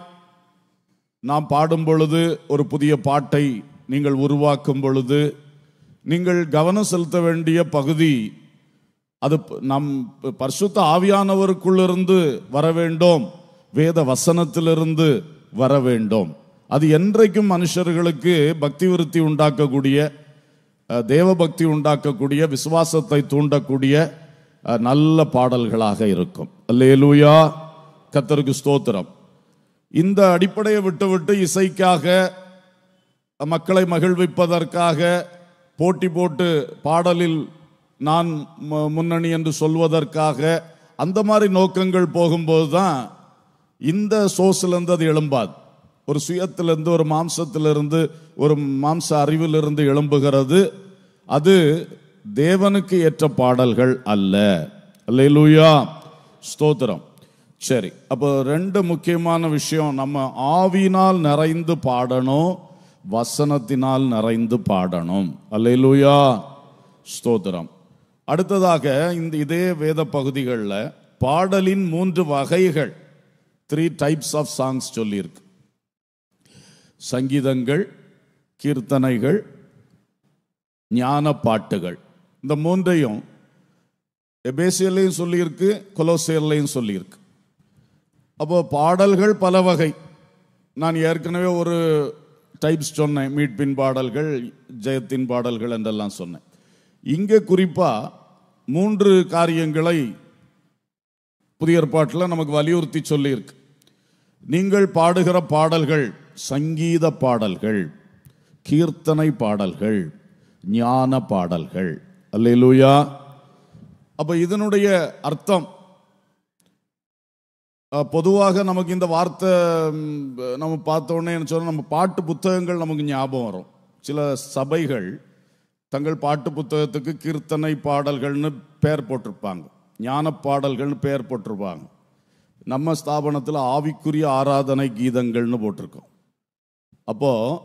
நாம் பாடும் பொழுது ஒரு புதிய பாட்டை நீங்கள் உருவாக்கும் பொழுது நீங்கள் கவனம் செலுத்த வேண்டிய பகுதி அது நம் பரிசுத்த ஆவியானவருக்குள்ளிருந்து வர வேண்டும் வேத வசனத்திலிருந்து வர வேண்டும் அது என்றைக்கும் மனுஷர்களுக்கு பக்தி விருத்தி உண்டாக்கக்கூடிய தேவபக்தி உண்டாக்கக்கூடிய விசுவாசத்தை தூண்டக்கூடிய நல்ல பாடல்களாக இருக்கும் அல்லேலூயா கத்தருக்கு ஸ்தோத்திரம் இந்த அடிப்படையை விட்டுவிட்டு இசைக்காக மக்களை மகிழ்விப்பதற்காக போட்டி போட்டு பாடலில் நான் முன்னணி என்று சொல்வதற்காக அந்த மாதிரி நோக்கங்கள் போகும்போது தான் இந்த சோர்ஸ்லேருந்து அது எழும்பாது ஒரு சுயத்திலிருந்து ஒரு மாம்சத்திலிருந்து ஒரு மாம்ச அறிவிலிருந்து எழும்புகிறது அது தேவனுக்கு ஏற்ற பாடல்கள் அல்ல அல்லூயா ஸ்தோத்திரம் சரி அப்போ ரெண்டு முக்கியமான விஷயம் நம்ம ஆவினால் நிறைந்து பாடணும் வசனத்தினால் நிறைந்து பாடணும் அல்லூயா ஸ்தோத்திரம் அடுத்ததாக இந்த இதே வேத பகுதிகளில் பாடலின் மூன்று வகைகள் த்ரீ டைப்ஸ் ஆஃப் சாங்ஸ் சொல்லியிருக்கு சங்கீதங்கள் கீர்த்தனைகள் ஞான பாட்டுகள் இந்த மூன்றையும் எபேசியர்லையும் சொல்லியிருக்கு கொலோசியர்லையும் சொல்லியிருக்கு அப்போ பாடல்கள் பல வகை நான் ஏற்கனவே ஒரு டைப்ஸ் சொன்னேன் மீட்பின் பாடல்கள் ஜெயத்தின் பாடல்கள் என்றெல்லாம் சொன்னேன் இங்கே குறிப்பாக மூன்று காரியங்களை புதிய ஏற்பாட்டில் நமக்கு வலியுறுத்தி சொல்லியிருக்கு நீங்கள் பாடுகிற பாடல்கள் சங்கீத பாடல்கள் கீர்த்தனை பாடல்கள் ஞான பாடல்கள் அல்லையிலூயா அப்போ இதனுடைய அர்த்தம் பொதுவாக நமக்கு இந்த வார்த்தை நம்ம பார்த்தோன்னே என்ன சொன்னால் நம்ம பாட்டு புத்தகங்கள் நமக்கு ஞாபகம் வரும் சில சபைகள் தங்கள் பாட்டு புத்தகத்துக்கு கீர்த்தனை பாடல்கள்னு பெயர் போட்டிருப்பாங்க ஞான பாடல்கள்னு பெயர் போட்டிருப்பாங்க நம்ம ஸ்தாபனத்தில் ஆவிக்குரிய ஆராதனை கீதங்கள்னு போட்டிருக்கோம் அப்போது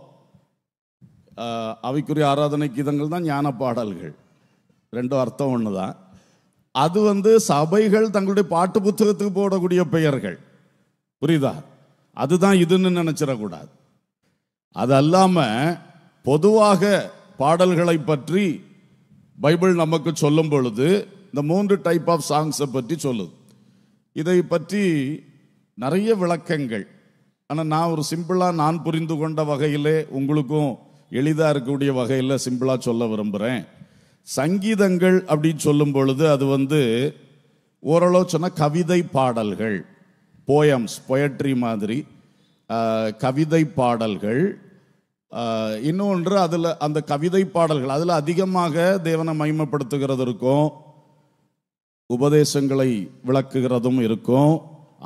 ஆவிக்குரிய ஆராதனை கீதங்கள் தான் ஞான பாடல்கள் ரெண்டும் அர்த்தம் ஒன்று தான் அது வந்து சபைகள் தங்களுடைய பாட்டு புத்தகத்துக்கு போடக்கூடிய பெயர்கள் புரியுதா அதுதான் இதுன்னு நினச்சிடக்கூடாது அது அல்லாமல் பொதுவாக பாடல்களை பற்றி பைபிள் நமக்கு சொல்லும் பொழுது இந்த மூன்று டைப் ஆஃப் சாங்ஸை பற்றி சொல்லுது இதை பற்றி நிறைய விளக்கங்கள் ஆனால் நான் ஒரு சிம்பிளாக நான் புரிந்து கொண்ட வகையிலே உங்களுக்கும் எளிதாக இருக்கக்கூடிய வகையில் சிம்பிளாக சொல்ல விரும்புகிறேன் சங்கீதங்கள் அப்படின்னு சொல்லும் பொழுது அது வந்து ஓரளவு சொன்னால் கவிதை பாடல்கள் போயம்ஸ் பொயட்ரி மாதிரி கவிதை பாடல்கள் இன்னொன்று அதில் அந்த கவிதை பாடல்கள் அதில் அதிகமாக தேவனை மயமப்படுத்துகிறது இருக்கும் உபதேசங்களை விளக்குகிறதும் இருக்கும்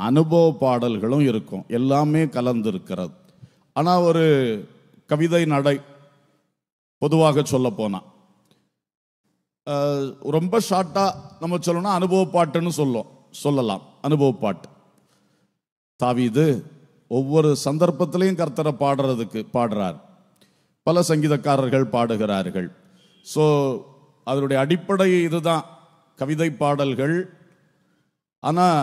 அனுபவ பாடல்களும் இருக்கும் எல்லாமே கலந்திருக்கிறது ஆனால் ஒரு கவிதை நடை பொதுவாக சொல்ல போனால் ரொம்ப ஷார்ட்டாக நம்ம சொல்லணும்னா அனுபவ பாட்டுன்னு சொல்லும் சொல்லலாம் அனுபவ பாட்டு தாவிது ஒவ்வொரு சந்தர்ப்பத்திலையும் கர்த்தரை பாடுறதுக்கு பாடுறார் பல சங்கீதக்காரர்கள் பாடுகிறார்கள் ஸோ அதனுடைய அடிப்படை இதுதான் கவிதை பாடல்கள் ஆனால்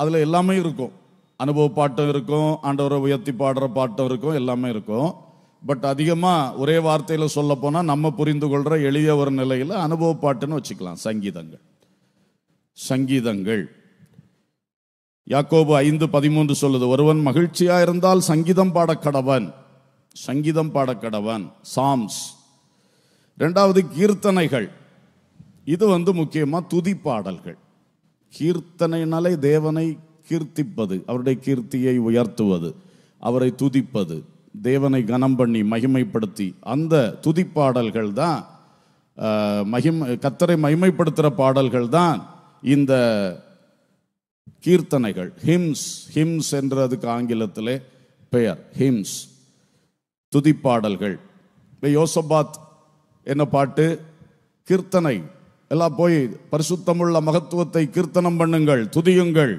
அதில் எல்லாமே இருக்கும் அனுபவ பாட்டம் இருக்கும் ஆண்டவரை உயர்த்தி பாடுற பாட்டம் இருக்கும் எல்லாமே இருக்கும் பட் அதிகமாக ஒரே வார்த்தையில் சொல்ல போனால் நம்ம புரிந்து கொள்கிற எளிய ஒரு நிலையில் அனுபவ பாட்டுன்னு வச்சுக்கலாம் சங்கீதங்கள் சங்கீதங்கள் யாக்கோபு ஐந்து பதிமூன்று சொல்லுது ஒருவன் மகிழ்ச்சியாக இருந்தால் சங்கீதம் பாடக்கடவன் சங்கீதம் பாடக்கடவன் சாம்ஸ் ரெண்டாவது கீர்த்தனைகள் இது வந்து முக்கியமாக துதிப்பாடல்கள் கீர்த்தனைனாலே தேவனை கீர்த்திப்பது அவருடைய கீர்த்தியை உயர்த்துவது அவரை துதிப்பது தேவனை கனம் பண்ணி மகிமைப்படுத்தி அந்த துதிப்பாடல்கள் தான் மகிமை கத்தரை மகிமைப்படுத்துகிற பாடல்கள் தான் இந்த கீர்த்தனைகள் ஹிம்ஸ் ஹிம்ஸ் என்றதுக்கு ஆங்கிலத்திலே ஆங்கிலத்தில் பெயர் ஹிம்ஸ் துதிப்பாடல்கள் யோசபாத் என்ன பாட்டு கீர்த்தனை எல்லாம் போய் பரிசுத்தமுள்ள மகத்துவத்தை கீர்த்தனம் பண்ணுங்கள் துதியுங்கள்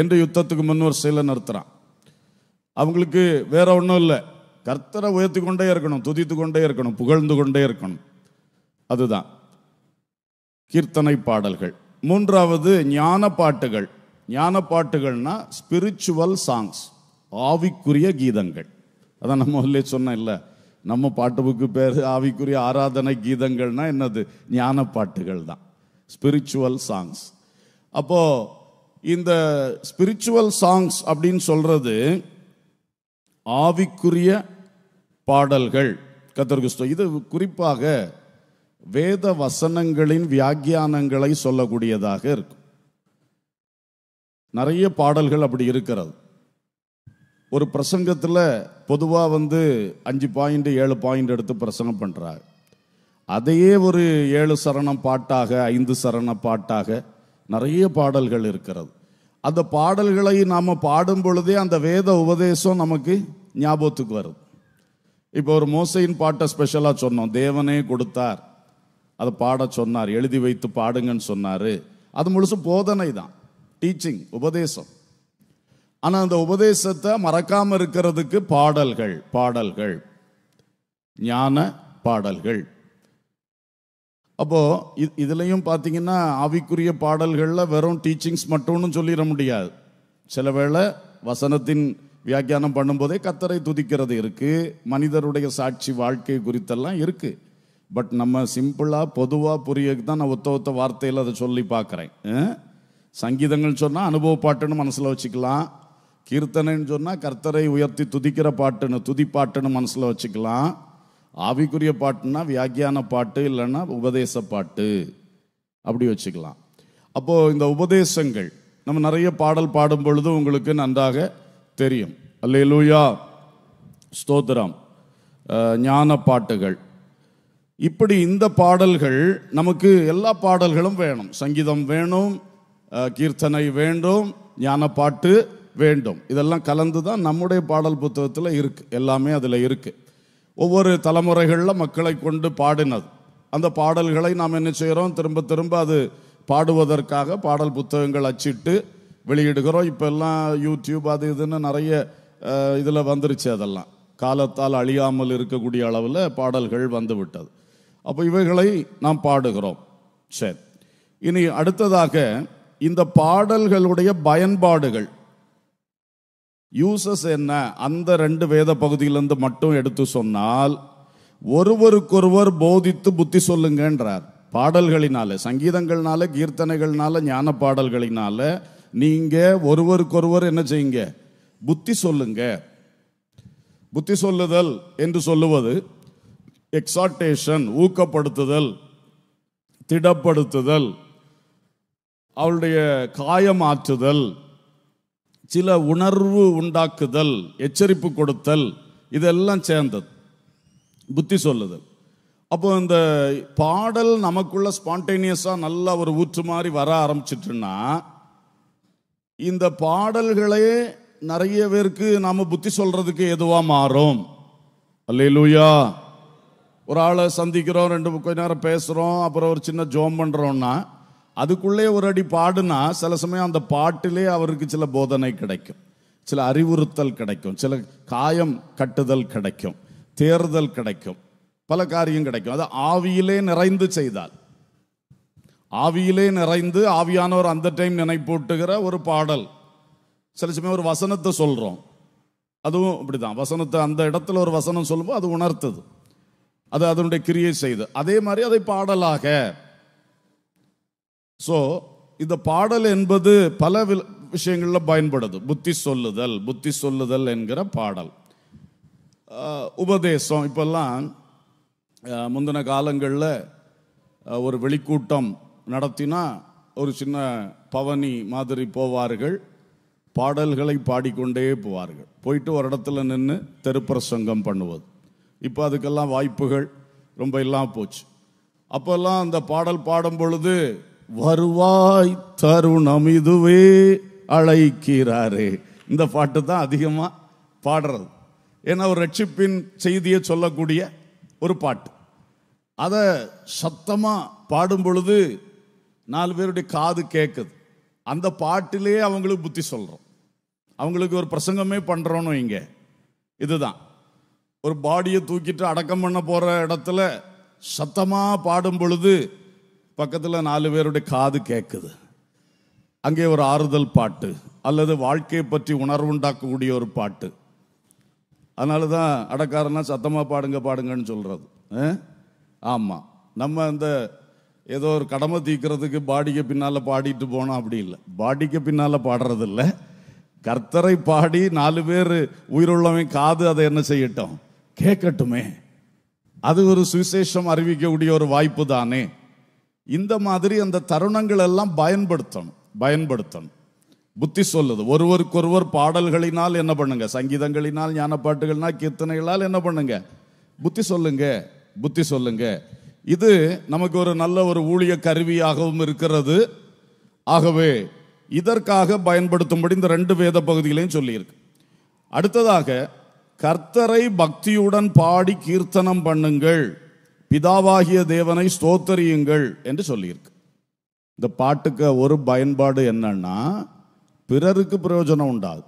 என்று யுத்தத்துக்கு முன்னோர் முன்வரிசையில் நிறுத்துறான் அவங்களுக்கு வேற ஒன்றும் இல்லை கர்த்தரை உயர்த்தி கொண்டே இருக்கணும் துதித்து கொண்டே இருக்கணும் புகழ்ந்து கொண்டே இருக்கணும் அதுதான் கீர்த்தனை பாடல்கள் மூன்றாவது ஞான பாட்டுகள் ஞான பாட்டுகள்னா ஸ்பிரிச்சுவல் சாங்ஸ் ஆவிக்குரிய கீதங்கள் அதான் நம்ம சொன்ன இல்லை நம்ம பாட்டு புக்கு பேர் ஆவிக்குரிய ஆராதனை கீதங்கள்னா என்னது ஞான பாட்டுகள் தான் ஸ்பிரிச்சுவல் சாங்ஸ் அப்போ இந்த ஸ்பிரிச்சுவல் சாங்ஸ் அப்படின்னு சொல்றது ஆவிக்குரிய பாடல்கள் கத்தர்கிஸ்தோ இது குறிப்பாக வேத வசனங்களின் வியாக்கியானங்களை சொல்லக்கூடியதாக இருக்கும் நிறைய பாடல்கள் அப்படி இருக்கிறது ஒரு பிரசங்கத்தில் பொதுவாக வந்து அஞ்சு பாயிண்ட் ஏழு பாயிண்ட் எடுத்து பிரசங்கம் பண்ணுறாங்க அதையே ஒரு ஏழு சரணம் பாட்டாக ஐந்து சரண பாட்டாக நிறைய பாடல்கள் இருக்கிறது அந்த பாடல்களை நாம் பாடும் பொழுதே அந்த வேத உபதேசம் நமக்கு ஞாபகத்துக்கு வருது இப்போ ஒரு மோசையின் பாட்டை ஸ்பெஷலாக சொன்னோம் தேவனே கொடுத்தார் அதை பாட சொன்னார் எழுதி வைத்து பாடுங்கன்னு சொன்னார் அது முழுசு போதனை தான் டீச்சிங் உபதேசம் ஆனால் அந்த உபதேசத்தை மறக்காம இருக்கிறதுக்கு பாடல்கள் பாடல்கள் ஞான பாடல்கள் அப்போது இதுலேயும் பார்த்தீங்கன்னா ஆவிக்குரிய பாடல்களில் வெறும் டீச்சிங்ஸ் மட்டும்னு சொல்லிட முடியாது சில வேளை வசனத்தின் வியாக்கியானம் பண்ணும்போதே கத்தரை துதிக்கிறது இருக்குது மனிதருடைய சாட்சி வாழ்க்கை குறித்தெல்லாம் இருக்குது பட் நம்ம சிம்பிளாக பொதுவாக புரியக்கு தான் நான் ஒத்த ஒத்த வார்த்தையில் அதை சொல்லி பார்க்குறேன் சங்கீதங்கள் சொன்னால் அனுபவ பாட்டுன்னு மனசில் வச்சுக்கலாம் கீர்த்தனைன்னு சொன்னால் கர்த்தரை உயர்த்தி துதிக்கிற பாட்டுன்னு துதி பாட்டுன்னு மனசில் வச்சுக்கலாம் ஆவிக்குரிய பாட்டுன்னா வியாக்கியான பாட்டு இல்லைன்னா உபதேச பாட்டு அப்படி வச்சுக்கலாம் அப்போது இந்த உபதேசங்கள் நம்ம நிறைய பாடல் பாடும் பொழுது உங்களுக்கு நன்றாக தெரியும் அல்ல லூயா ஸ்தோத்திரம் ஞான பாட்டுகள் இப்படி இந்த பாடல்கள் நமக்கு எல்லா பாடல்களும் வேணும் சங்கீதம் வேணும் கீர்த்தனை வேண்டும் ஞான பாட்டு வேண்டும் இதெல்லாம் கலந்து தான் நம்முடைய பாடல் புத்தகத்தில் இருக்குது எல்லாமே அதில் இருக்குது ஒவ்வொரு தலைமுறைகளில் மக்களை கொண்டு பாடினது அந்த பாடல்களை நாம் என்ன செய்கிறோம் திரும்ப திரும்ப அது பாடுவதற்காக பாடல் புத்தகங்கள் அச்சிட்டு வெளியிடுகிறோம் இப்போ எல்லாம் யூடியூப் அது இதுன்னு நிறைய இதில் வந்துருச்சு அதெல்லாம் காலத்தால் அழியாமல் இருக்கக்கூடிய அளவில் பாடல்கள் வந்துவிட்டது அப்போ இவைகளை நாம் பாடுகிறோம் சரி இனி அடுத்ததாக இந்த பாடல்களுடைய பயன்பாடுகள் யூசஸ் என்ன அந்த ரெண்டு வேத பகுதியிலிருந்து மட்டும் எடுத்து சொன்னால் ஒருவருக்கொருவர் போதித்து புத்தி சொல்லுங்கன்றார் பாடல்களினால சங்கீதங்கள்னால கீர்த்தனைகள்னால ஞான பாடல்களினால நீங்க ஒருவருக்கொருவர் என்ன செய்யுங்க புத்தி சொல்லுங்க புத்தி சொல்லுதல் என்று சொல்லுவது எக்ஸாட்டேஷன் ஊக்கப்படுத்துதல் திடப்படுத்துதல் அவளுடைய காயமாற்றுதல் சில உணர்வு உண்டாக்குதல் எச்சரிப்பு கொடுத்தல் இதெல்லாம் சேர்ந்தது புத்தி சொல்லுதல் அப்போ இந்த பாடல் நமக்குள்ள ஸ்பான்டேனியஸாக நல்லா ஒரு ஊற்று மாதிரி வர ஆரம்பிச்சிட்டுன்னா இந்த பாடல்களே நிறைய பேருக்கு நாம் புத்தி சொல்கிறதுக்கு எதுவாக மாறும் அல்லையிலூயா ஒரு ஆளை சந்திக்கிறோம் ரெண்டு கொஞ்ச நேரம் பேசுகிறோம் அப்புறம் ஒரு சின்ன ஜோம் பண்ணுறோன்னா அதுக்குள்ளே ஒரு அடி பாடுனா சில சமயம் அந்த பாட்டிலே அவருக்கு சில போதனை கிடைக்கும் சில அறிவுறுத்தல் கிடைக்கும் சில காயம் கட்டுதல் கிடைக்கும் தேர்தல் கிடைக்கும் பல காரியம் கிடைக்கும் அது ஆவியிலே நிறைந்து செய்தால் ஆவியிலே நிறைந்து ஆவியானவர் அந்த டைம் நினைப்பூட்டுகிற ஒரு பாடல் சில சமயம் ஒரு வசனத்தை சொல்கிறோம் அதுவும் அப்படிதான் வசனத்தை அந்த இடத்துல ஒரு வசனம் சொல்லும்போது அது உணர்த்துது அது அதனுடைய கிரியை செய்து அதே மாதிரி அதை பாடலாக ஸோ இந்த பாடல் என்பது பல விஷயங்களில் பயன்படுது புத்தி சொல்லுதல் புத்தி சொல்லுதல் என்கிற பாடல் உபதேசம் இப்பெல்லாம் முந்தின காலங்களில் ஒரு வெளிக்கூட்டம் நடத்தினா ஒரு சின்ன பவனி மாதிரி போவார்கள் பாடல்களை பாடிக்கொண்டே போவார்கள் போயிட்டு ஒரு இடத்துல நின்று தெருப்பிரசங்கம் பண்ணுவது இப்போ அதுக்கெல்லாம் வாய்ப்புகள் ரொம்ப எல்லாம் போச்சு அப்போல்லாம் அந்த பாடல் பாடும் பொழுது வருவாய் தருணம் இதுவே அழைக்கிறாரே இந்த பாட்டு தான் அதிகமாக பாடுறது ஏன்னா ஒரு ரட்சிப்பின் செய்தியை சொல்லக்கூடிய ஒரு பாட்டு அதை சத்தமாக பாடும் பொழுது நாலு பேருடைய காது கேட்குது அந்த பாட்டிலே அவங்களுக்கு புத்தி சொல்கிறோம் அவங்களுக்கு ஒரு பிரசங்கமே பண்ணுறோன்னு இங்கே இதுதான் ஒரு பாடியை தூக்கிட்டு அடக்கம் பண்ண போகிற இடத்துல சத்தமாக பாடும் பொழுது பக்கத்தில் நாலு பேருடைய காது கேட்குது அங்கே ஒரு ஆறுதல் பாட்டு அல்லது வாழ்க்கையை பற்றி உணர்வுண்டாக்கக்கூடிய ஒரு பாட்டு அதனால தான் அடக்காரனா சத்தமாக பாடுங்க பாடுங்கன்னு சொல்கிறது ஆமாம் நம்ம இந்த ஏதோ ஒரு கடமை தீக்கிறதுக்கு பாடிக்கு பின்னால் பாடிட்டு போனோம் அப்படி இல்லை பாடிக்கு பின்னால் பாடுறதில்ல கர்த்தரை பாடி நாலு பேர் உயிருள்ளவன் காது அதை என்ன செய்யட்டும் கேட்கட்டுமே அது ஒரு சுவிசேஷம் அறிவிக்கக்கூடிய ஒரு வாய்ப்பு தானே இந்த மாதிரி அந்த தருணங்கள் எல்லாம் பயன்படுத்தணும் பயன்படுத்தணும் புத்தி சொல்லுது ஒருவருக்கொருவர் பாடல்களினால் என்ன பண்ணுங்க சங்கீதங்களினால் ஞானப்பாட்டுகள்னால் கீர்த்தனைகளால் என்ன பண்ணுங்க புத்தி சொல்லுங்க புத்தி சொல்லுங்க இது நமக்கு ஒரு நல்ல ஒரு ஊழிய கருவியாகவும் இருக்கிறது ஆகவே இதற்காக பயன்படுத்தும்படி இந்த ரெண்டு வேத பகுதிகளையும் சொல்லியிருக்கு அடுத்ததாக கர்த்தரை பக்தியுடன் பாடி கீர்த்தனம் பண்ணுங்கள் பிதாவாகிய தேவனை ஸ்தோத்தரியுங்கள் என்று சொல்லியிருக்கு இந்த பாட்டுக்கு ஒரு பயன்பாடு என்னன்னா பிறருக்கு பிரயோஜனம் உண்டாது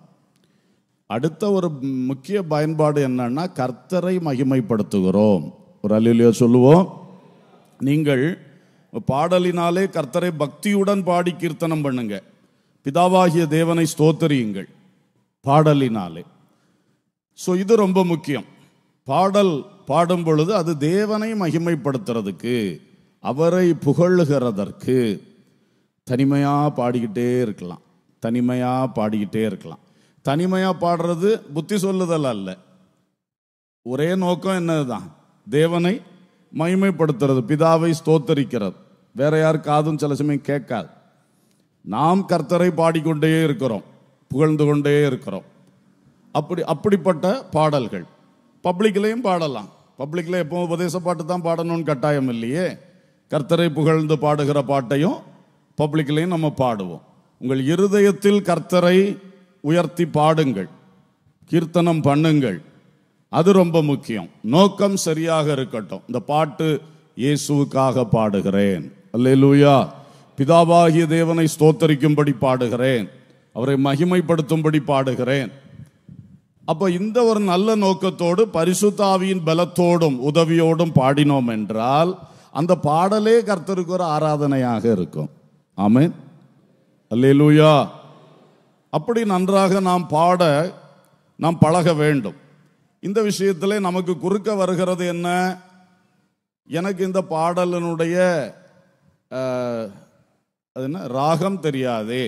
அடுத்த ஒரு முக்கிய பயன்பாடு என்னன்னா கர்த்தரை மகிமைப்படுத்துகிறோம் ஒரு அலுவலியோ சொல்லுவோம் நீங்கள் பாடலினாலே கர்த்தரை பக்தியுடன் பாடி கீர்த்தனம் பண்ணுங்க பிதாவாகிய தேவனை ஸ்தோத்தரியுங்கள் பாடலினாலே ஸோ இது ரொம்ப முக்கியம் பாடல் பாடும் பொழுது அது தேவனை மகிமைப்படுத்துறதுக்கு அவரை புகழ்கிறதற்கு தனிமையாக பாடிக்கிட்டே இருக்கலாம் தனிமையாக பாடிக்கிட்டே இருக்கலாம் தனிமையாக பாடுறது புத்தி சொல்லுதல் அல்ல ஒரே நோக்கம் என்னதுதான் தேவனை மகிமைப்படுத்துறது பிதாவை ஸ்தோத்தரிக்கிறது வேற யார் காதும் சில சமயம் கேட்காது நாம் கர்த்தரை பாடிக்கொண்டே இருக்கிறோம் புகழ்ந்து கொண்டே இருக்கிறோம் அப்படி அப்படிப்பட்ட பாடல்கள் பப்ளிக்லேயும் பாடலாம் பப்ளிக்கில் எப்போ உபதேச பாட்டு தான் பாடணும்னு கட்டாயம் இல்லையே கர்த்தரை புகழ்ந்து பாடுகிற பாட்டையும் பப்ளிக்லேயும் நம்ம பாடுவோம் உங்கள் இருதயத்தில் கர்த்தரை உயர்த்தி பாடுங்கள் கீர்த்தனம் பண்ணுங்கள் அது ரொம்ப முக்கியம் நோக்கம் சரியாக இருக்கட்டும் இந்த பாட்டு இயேசுவுக்காக பாடுகிறேன் அல்ல லூயா பிதாவாகிய தேவனை ஸ்தோத்தரிக்கும்படி பாடுகிறேன் அவரை மகிமைப்படுத்தும்படி பாடுகிறேன் அப்போ இந்த ஒரு நல்ல நோக்கத்தோடு பரிசுத்தாவியின் பலத்தோடும் உதவியோடும் பாடினோம் என்றால் அந்த பாடலே கர்த்தருக்கு ஒரு ஆராதனையாக இருக்கும் ஆமேன் அல்லேலூயா அப்படி நன்றாக நாம் பாட நாம் பழக வேண்டும் இந்த விஷயத்திலே நமக்கு குறுக்க வருகிறது என்ன எனக்கு இந்த பாடலினுடைய அது என்ன ராகம் தெரியாதே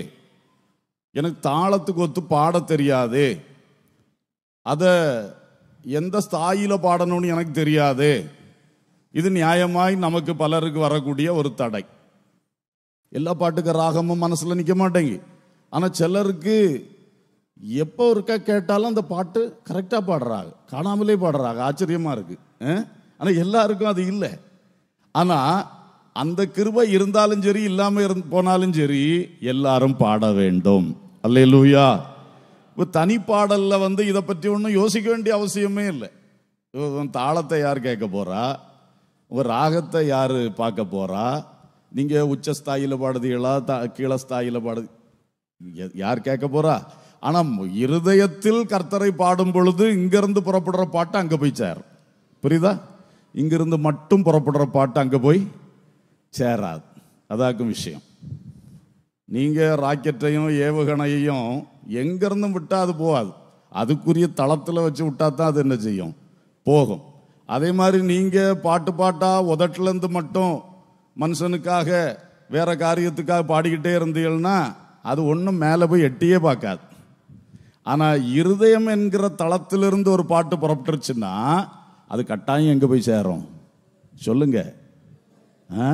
எனக்கு தாளத்துக்கு ஒத்து பாட தெரியாதே அதை எந்த ஸ்தாயில பாடணும்னு எனக்கு தெரியாது இது நியாயமாய் நமக்கு பலருக்கு வரக்கூடிய ஒரு தடை எல்லா பாட்டுக்கு ராகமும் மனசில் நிற்க மாட்டேங்கி ஆனால் சிலருக்கு எப்போ இருக்கா கேட்டாலும் அந்த பாட்டு கரெக்டாக பாடுறாங்க காணாமலே பாடுறாங்க ஆச்சரியமாக இருக்குது ஆனால் எல்லாருக்கும் அது இல்லை ஆனால் அந்த கிருபை இருந்தாலும் சரி இல்லாமல் இருந்து போனாலும் சரி எல்லாரும் பாட வேண்டும் அல்லையா இப்போ தனிப்பாடலில் வந்து இதை பற்றி ஒன்றும் யோசிக்க வேண்டிய அவசியமே இல்லை தாளத்தை யார் கேட்க போகிறா உங்கள் ராகத்தை யார் பார்க்க போகிறா நீங்கள் உச்சஸ்தாயில் பாடுதீங்களா த கீழ ஸ்தாயில் பாடு யார் கேட்க போகிறா ஆனால் இருதயத்தில் கர்த்தரை பாடும் பொழுது இங்கேருந்து புறப்படுற பாட்டு அங்கே போய் சேரும் புரியுதா இங்கிருந்து மட்டும் புறப்படுற பாட்டு அங்கே போய் சேராது அதாக்கும் விஷயம் நீங்கள் ராக்கெட்டையும் ஏவுகணையையும் எங்கேருந்தும் விட்டால் அது போகாது அதுக்குரிய தளத்தில் வச்சு விட்டால் தான் அது என்ன செய்யும் போகும் அதே மாதிரி நீங்கள் பாட்டு பாட்டாக உதட்டிலேருந்து மட்டும் மனுஷனுக்காக வேற காரியத்துக்காக பாடிக்கிட்டே இருந்தீங்கன்னா அது ஒன்றும் மேலே போய் எட்டியே பார்க்காது ஆனால் இருதயம் என்கிற தளத்திலிருந்து ஒரு பாட்டு புறப்பட்டுருச்சுன்னா அது கட்டாயம் எங்கே போய் சேரும் சொல்லுங்க ஆ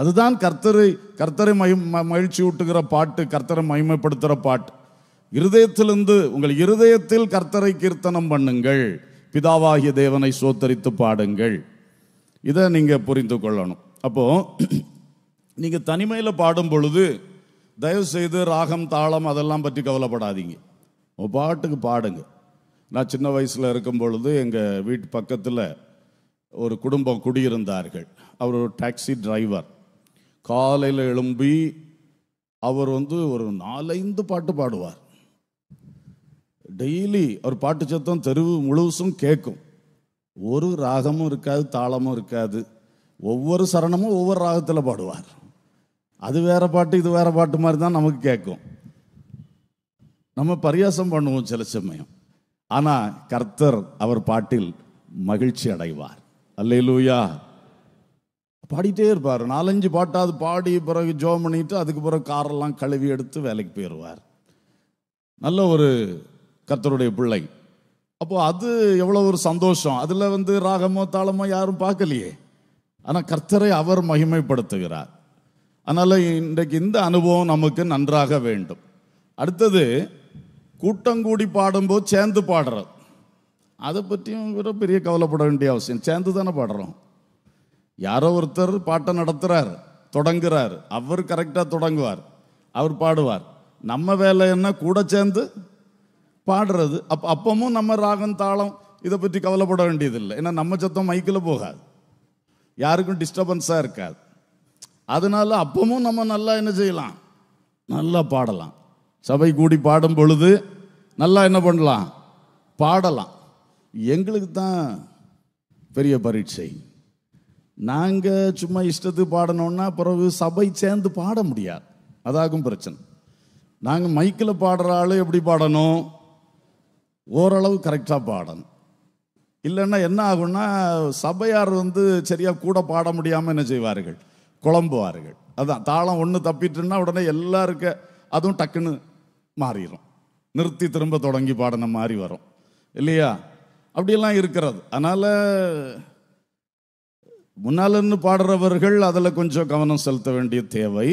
அதுதான் கர்த்தரை கர்த்தரை மகி மகிழ்ச்சி ஊட்டுகிற பாட்டு கர்த்தரை மகிமைப்படுத்துகிற பாட்டு இருதயத்திலிருந்து உங்கள் இருதயத்தில் கர்த்தரை கீர்த்தனம் பண்ணுங்கள் பிதாவாகிய தேவனை சோத்தரித்து பாடுங்கள் இதை நீங்கள் புரிந்து கொள்ளணும் அப்போது நீங்கள் தனிமையில் பாடும் பொழுது தயவுசெய்து ராகம் தாளம் அதெல்லாம் பற்றி கவலைப்படாதீங்க உன் பாட்டுக்கு பாடுங்க நான் சின்ன வயசில் இருக்கும் பொழுது எங்கள் வீட்டு பக்கத்தில் ஒரு குடும்பம் குடியிருந்தார்கள் அவர் ஒரு டாக்ஸி டிரைவர் காலையில் எழும்பி அவர் வந்து ஒரு நாலந்து பாட்டு பாடுவார் டெய்லி அவர் பாட்டு சத்தம் தெருவு முழுசும் கேட்கும் ஒரு ராகமும் இருக்காது தாளமும் இருக்காது ஒவ்வொரு சரணமும் ஒவ்வொரு ராகத்தில் பாடுவார் அது வேற பாட்டு இது வேற பாட்டு மாதிரி தான் நமக்கு கேட்கும் நம்ம பரியாசம் பண்ணுவோம் சில சமயம் ஆனால் கர்த்தர் அவர் பாட்டில் மகிழ்ச்சி அடைவார் அல்லையிலூயா பாடிட்டே இருப்பார் நாலஞ்சு பாட்டாவது பாடி பிறகு ஜோம் பண்ணிட்டு அதுக்கு பிறகு காரெல்லாம் கழுவி எடுத்து வேலைக்கு போயிடுவார் நல்ல ஒரு கர்த்தருடைய பிள்ளை அப்போ அது எவ்வளோ ஒரு சந்தோஷம் அதில் வந்து ராகமோ தாளமோ யாரும் பார்க்கலையே ஆனால் கர்த்தரை அவர் மகிமைப்படுத்துகிறார் அதனால் இன்றைக்கு இந்த அனுபவம் நமக்கு நன்றாக வேண்டும் அடுத்தது கூட்டங்கூடி பாடும்போது சேர்ந்து பாடுறது அதை பற்றியும் பெரிய கவலைப்பட வேண்டிய அவசியம் சேர்ந்து தானே பாடுறோம் யாரோ ஒருத்தர் பாட்டை நடத்துகிறார் தொடங்குறார் அவர் கரெக்டாக தொடங்குவார் அவர் பாடுவார் நம்ம வேலை என்ன கூட சேர்ந்து பாடுறது அப் அப்பமும் நம்ம ராகம் தாளம் இதை பற்றி கவலைப்பட வேண்டியதில்லை ஏன்னா நம்ம சத்தம் மைக்கில் போகாது யாருக்கும் டிஸ்டர்பன்ஸாக இருக்காது அதனால அப்பவும் நம்ம நல்லா என்ன செய்யலாம் நல்லா பாடலாம் சபை கூடி பாடும் பொழுது நல்லா என்ன பண்ணலாம் பாடலாம் எங்களுக்கு தான் பெரிய பரீட்சை நாங்கள் சும்மா இஷ்டத்துக்கு பாடணும்னா பிறகு சபை சேர்ந்து பாட முடியாது அதாகும் பிரச்சனை நாங்கள் மைக்கில் பாடுற ஆள் எப்படி பாடணும் ஓரளவு கரெக்டாக பாடணும் இல்லைன்னா என்ன ஆகும்னா சபையார் வந்து சரியாக கூட பாட முடியாமல் என்ன செய்வார்கள் குழம்புவார்கள் அதான் தாளம் ஒன்று தப்பிட்டுன்னா உடனே எல்லாம் அதுவும் டக்குன்னு மாறிடும் நிறுத்தி திரும்ப தொடங்கி பாடின மாதிரி வரும் இல்லையா அப்படியெல்லாம் இருக்கிறது அதனால் முன்னாலன்னு பாடுறவர்கள் அதில் கொஞ்சம் கவனம் செலுத்த வேண்டிய தேவை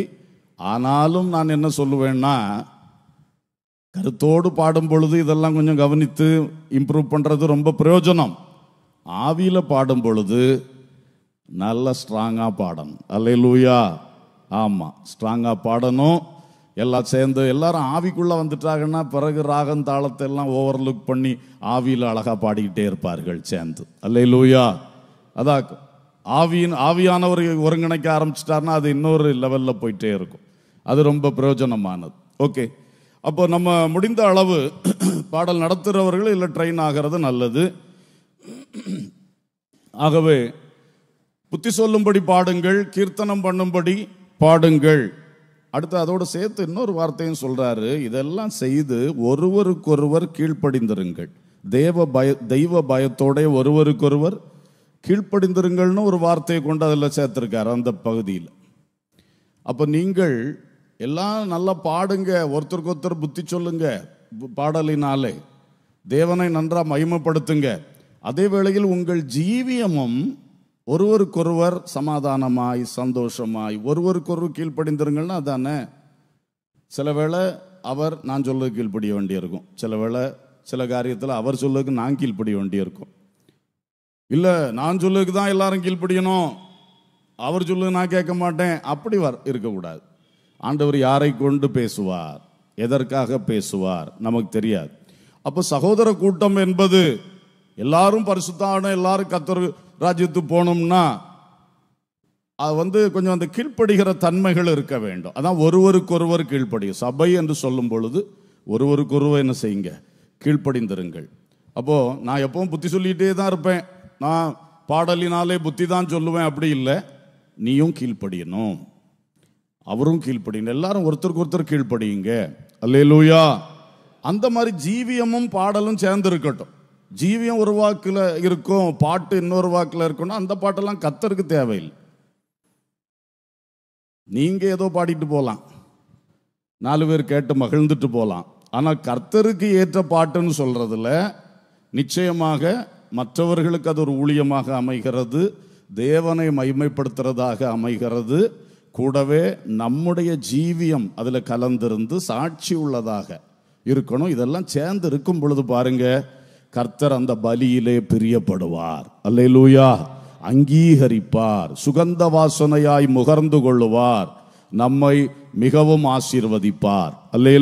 ஆனாலும் நான் என்ன சொல்லுவேன்னா கருத்தோடு பாடும் பொழுது இதெல்லாம் கொஞ்சம் கவனித்து இம்ப்ரூவ் பண்ணுறது ரொம்ப பிரயோஜனம் ஆவியில் பாடும் பொழுது நல்ல ஸ்ட்ராங்காக பாடணும் அல்ல லூயா ஆமாம் ஸ்ட்ராங்காக பாடணும் எல்லாம் சேர்ந்து எல்லாரும் ஆவிக்குள்ளே வந்துட்டாங்கன்னா பிறகு ராகம் தாளத்தை எல்லாம் ஓவர்லுக் பண்ணி ஆவியில் அழகாக பாடிக்கிட்டே இருப்பார்கள் சேர்ந்து அல்ல லூயா அதாக்கும் ஆவியின் ஆவியானவர்கள் ஒருங்கிணைக்க ஆரம்பிச்சிட்டாருன்னா அது இன்னொரு லெவலில் போயிட்டே இருக்கும் அது ரொம்ப பிரயோஜனமானது ஓகே அப்போ நம்ம முடிந்த அளவு பாடல் நடத்துகிறவர்கள் இல்லை ட்ரெயின் ஆகிறது நல்லது ஆகவே புத்தி சொல்லும்படி பாடுங்கள் கீர்த்தனம் பண்ணும்படி பாடுங்கள் அடுத்து அதோடு சேர்த்து இன்னொரு வார்த்தையும் சொல்கிறாரு இதெல்லாம் செய்து ஒருவருக்கொருவர் கீழ்ப்படிந்திருங்கள் தேவ பய தெய்வ பயத்தோடைய ஒருவருக்கொருவர் கீழ்ப்படிந்திருங்கள்னு ஒரு வார்த்தையை கொண்டு அதில் சேர்த்துருக்கார் அந்த பகுதியில் அப்போ நீங்கள் எல்லாம் நல்லா பாடுங்க ஒருத்தருக்கு ஒருத்தர் புத்தி சொல்லுங்க பாடலினாலே தேவனை நன்றாக மகிமைப்படுத்துங்க அதே வேளையில் உங்கள் ஜீவியமும் ஒருவருக்கொருவர் சமாதானமாய் சந்தோஷமாய் ஒருவருக்கொருவர் கீழ்ப்படிந்திருங்கள்னா அதானே சில வேளை அவர் நான் சொல்லுக்கு கீழ்ப்படிய வேண்டியிருக்கும் சில வேளை சில காரியத்தில் அவர் சொல்லுக்கு நான் கீழ்ப்படிய வேண்டியிருக்கும் இல்லை நான் சொல்லுக்கு தான் எல்லாரும் கீழ்ப்படியணும் அவர் சொல்லு நான் கேட்க மாட்டேன் அப்படி வர் இருக்கக்கூடாது ஆண்டவர் யாரை கொண்டு பேசுவார் எதற்காக பேசுவார் நமக்கு தெரியாது அப்போ சகோதர கூட்டம் என்பது எல்லாரும் பரிசுத்தான எல்லாரும் கத்தர் ராஜ்யத்துக்கு போனோம்னா அது வந்து கொஞ்சம் அந்த கீழ்ப்படுகிற தன்மைகள் இருக்க வேண்டும் அதான் ஒருவருக்கொருவர் கீழ்ப்படியும் சபை என்று சொல்லும் பொழுது ஒருவருக்கொருவர் என்ன செய்யுங்க கீழ்ப்படிந்திருங்கள் அப்போது நான் எப்பவும் புத்தி சொல்லிகிட்டே தான் இருப்பேன் நான் பாடலினாலே புத்தி தான் சொல்லுவேன் அப்படி இல்லை நீயும் கீழ்ப்படியணும் அவரும் கீழ்ப்படியணும் எல்லாரும் ஒருத்தருக்கு ஒருத்தர் கீழ்ப்படியுங்க அல்லே லூயா அந்த மாதிரி ஜீவியமும் பாடலும் சேர்ந்து இருக்கட்டும் ஜீவியம் ஒரு வாக்கில் இருக்கும் பாட்டு இன்னொரு வாக்கில் இருக்கணும் அந்த பாட்டெல்லாம் கத்தருக்கு தேவையில்லை நீங்கள் ஏதோ பாடிட்டு போகலாம் நாலு பேர் கேட்டு மகிழ்ந்துட்டு போகலாம் ஆனால் கர்த்தருக்கு ஏற்ற பாட்டுன்னு சொல்கிறதுல நிச்சயமாக மற்றவர்களுக்கு அது ஒரு ஊழியமாக அமைகிறது தேவனை மைமைப்படுத்துறதாக அமைகிறது கூடவே நம்முடைய ஜீவியம் அதில் கலந்திருந்து சாட்சி உள்ளதாக இருக்கணும் இதெல்லாம் சேர்ந்து இருக்கும் பொழுது பாருங்க கர்த்தர் அந்த பலியிலே பிரியப்படுவார் லூயா அங்கீகரிப்பார் சுகந்த வாசனையாய் முகர்ந்து கொள்ளுவார் நம்மை மிகவும் ஆசீர்வதிப்பார்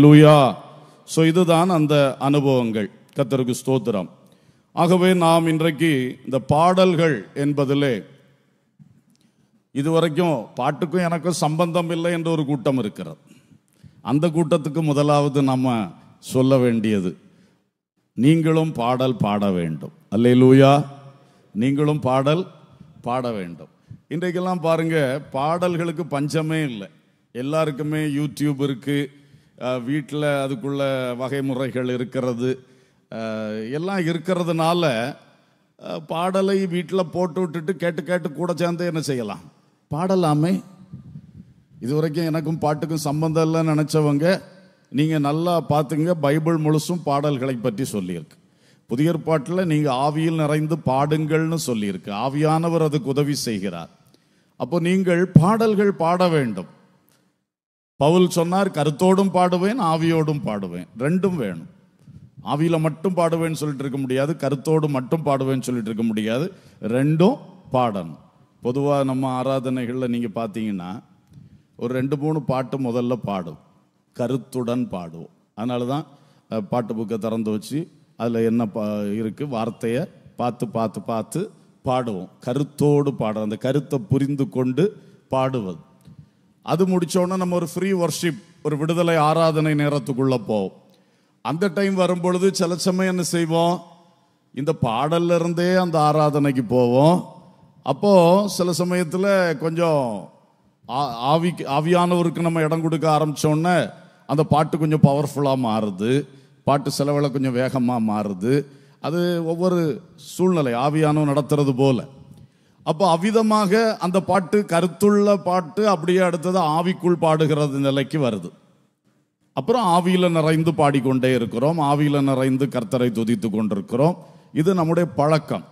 லூயா ஸோ இதுதான் அந்த அனுபவங்கள் கத்தருக்கு ஸ்தோத்திரம் ஆகவே நாம் இன்றைக்கு இந்த பாடல்கள் என்பதிலே இதுவரைக்கும் பாட்டுக்கும் எனக்கும் சம்பந்தம் இல்லை என்ற ஒரு கூட்டம் இருக்கிறது அந்த கூட்டத்துக்கு முதலாவது நம்ம சொல்ல வேண்டியது நீங்களும் பாடல் பாட வேண்டும் அல்லே லூயா நீங்களும் பாடல் பாட வேண்டும் இன்றைக்கெல்லாம் பாருங்க பாடல்களுக்கு பஞ்சமே இல்லை எல்லாருக்குமே யூடியூப் இருக்குது வீட்டில் அதுக்குள்ள வகைமுறைகள் இருக்கிறது எல்லாம் இருக்கிறதுனால பாடலை வீட்டில் போட்டு விட்டுட்டு கேட்டு கேட்டு கூட சேர்ந்து என்ன செய்யலாம் பாடலாமே இது வரைக்கும் எனக்கும் பாட்டுக்கும் சம்மந்தம் இல்லைன்னு நினச்சவங்க நீங்கள் நல்லா பார்த்துங்க பைபிள் முழுசும் பாடல்களை பற்றி சொல்லியிருக்கு புதிய பாட்டில் நீங்கள் ஆவியில் நிறைந்து பாடுங்கள்னு சொல்லியிருக்கு ஆவியானவர் அதுக்கு உதவி செய்கிறார் அப்போ நீங்கள் பாடல்கள் பாட வேண்டும் பவுல் சொன்னார் கருத்தோடும் பாடுவேன் ஆவியோடும் பாடுவேன் ரெண்டும் வேணும் ஆவியில் மட்டும் பாடுவேன்னு சொல்லிட்டு இருக்க முடியாது கருத்தோடு மட்டும் பாடுவேன்னு சொல்லிட்டு இருக்க முடியாது ரெண்டும் பாடணும் பொதுவாக நம்ம ஆராதனைகளில் நீங்கள் பார்த்தீங்கன்னா ஒரு ரெண்டு மூணு பாட்டு முதல்ல பாடும் கருத்துடன் பாடுவோம் அதனால தான் பாட்டு புக்கை திறந்து வச்சு அதில் என்ன பா இருக்குது வார்த்தையை பார்த்து பார்த்து பார்த்து பாடுவோம் கருத்தோடு பாடுறோம் அந்த கருத்தை புரிந்து கொண்டு பாடுவது அது முடித்தோடனே நம்ம ஒரு ஃப்ரீ ஒர்ஷிப் ஒரு விடுதலை ஆராதனை நேரத்துக்குள்ளே போவோம் அந்த டைம் வரும்பொழுது சில சமயம் என்ன செய்வோம் இந்த பாடல்ல இருந்தே அந்த ஆராதனைக்கு போவோம் அப்போ சில சமயத்தில் கொஞ்சம் ஆவிக்கு ஆவியானவருக்கு நம்ம இடம் கொடுக்க ஆரம்பித்தோன்னே அந்த பாட்டு கொஞ்சம் பவர்ஃபுல்லாக மாறுது பாட்டு செலவில் கொஞ்சம் வேகமாக மாறுது அது ஒவ்வொரு சூழ்நிலை ஆவியானவர் நடத்துறது போல அப்போ அவ்விதமாக அந்த பாட்டு கருத்துள்ள பாட்டு அப்படியே அடுத்தது ஆவிக்குள் பாடுகிறது நிலைக்கு வருது அப்புறம் ஆவியில் நிறைந்து பாடிக்கொண்டே இருக்கிறோம் ஆவியில் நிறைந்து கர்த்தரை துதித்து கொண்டிருக்கிறோம் இது நம்முடைய பழக்கம்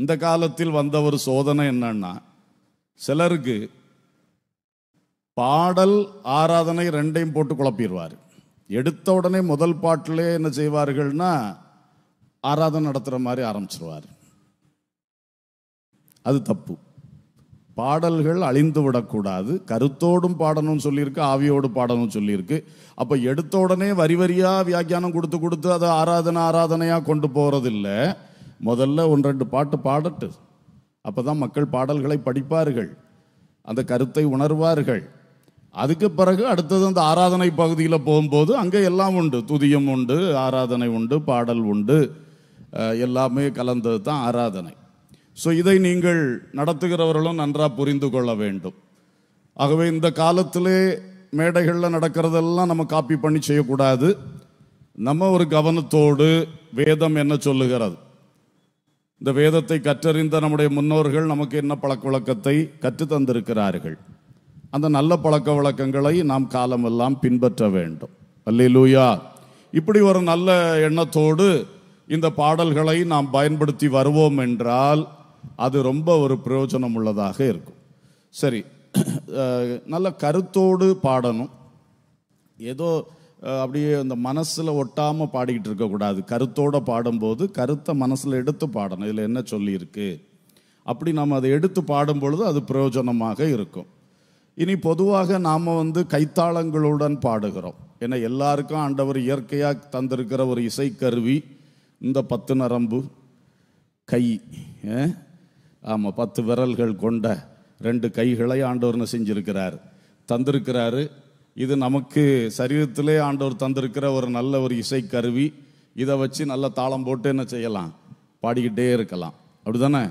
இந்த காலத்தில் வந்த ஒரு சோதனை என்னன்னா சிலருக்கு பாடல் ஆராதனை ரெண்டையும் போட்டு குழப்பிடுவார் எடுத்த உடனே முதல் பாட்டிலே என்ன செய்வார்கள்னா ஆராதனை நடத்துகிற மாதிரி ஆரம்பிச்சிருவார் அது தப்பு பாடல்கள் அழிந்து விடக்கூடாது கருத்தோடும் பாடணும்னு சொல்லியிருக்கு ஆவியோடு பாடணும்னு சொல்லியிருக்கு அப்போ எடுத்த உடனே வரி வரியாக வியாக்கியானம் கொடுத்து கொடுத்து அதை ஆராதனை ஆராதனையாக கொண்டு போகிறதில்ல முதல்ல ஒன்று ரெண்டு பாட்டு பாடட்டு அப்போ தான் மக்கள் பாடல்களை படிப்பார்கள் அந்த கருத்தை உணர்வார்கள் அதுக்கு பிறகு அடுத்தது அந்த ஆராதனை பகுதியில் போகும்போது அங்கே எல்லாம் உண்டு துதியம் உண்டு ஆராதனை உண்டு பாடல் உண்டு எல்லாமே கலந்தது தான் ஆராதனை ஸோ இதை நீங்கள் நடத்துகிறவர்களும் நன்றாக புரிந்து கொள்ள வேண்டும் ஆகவே இந்த காலத்திலே மேடைகளில் நடக்கிறதெல்லாம் நம்ம காப்பி பண்ணி செய்யக்கூடாது நம்ம ஒரு கவனத்தோடு வேதம் என்ன சொல்லுகிறது இந்த வேதத்தை கற்றறிந்த நம்முடைய முன்னோர்கள் நமக்கு என்ன பழக்க வழக்கத்தை கற்று தந்திருக்கிறார்கள் அந்த நல்ல பழக்க வழக்கங்களை நாம் காலமெல்லாம் பின்பற்ற வேண்டும் அல்லே இப்படி ஒரு நல்ல எண்ணத்தோடு இந்த பாடல்களை நாம் பயன்படுத்தி வருவோம் என்றால் அது ரொம்ப ஒரு பிரயோஜனம் உள்ளதாக இருக்கும் சரி நல்ல கருத்தோடு பாடணும் ஏதோ அப்படியே அந்த மனசில் ஒட்டாமல் பாடிக்கிட்டு இருக்கக்கூடாது கருத்தோடு பாடும்போது கருத்தை மனசில் எடுத்து பாடணும் இதில் என்ன சொல்லியிருக்கு அப்படி நம்ம அதை எடுத்து பாடும் பொழுது அது பிரயோஜனமாக இருக்கும் இனி பொதுவாக நாம் வந்து கைத்தாளங்களுடன் பாடுகிறோம் ஏன்னா எல்லாருக்கும் ஆண்டவர் இயற்கையாக தந்திருக்கிற ஒரு இசைக்கருவி இந்த பத்து நரம்பு கை ஆமாம் பத்து விரல்கள் கொண்ட ரெண்டு கைகளை ஆண்டோர்னு செஞ்சுருக்கிறார் தந்திருக்கிறாரு இது நமக்கு சரீரத்திலே ஆண்டவர் தந்திருக்கிற ஒரு நல்ல ஒரு இசை கருவி இதை வச்சு நல்ல தாளம் போட்டு என்ன செய்யலாம் பாடிக்கிட்டே இருக்கலாம் அப்படி தானே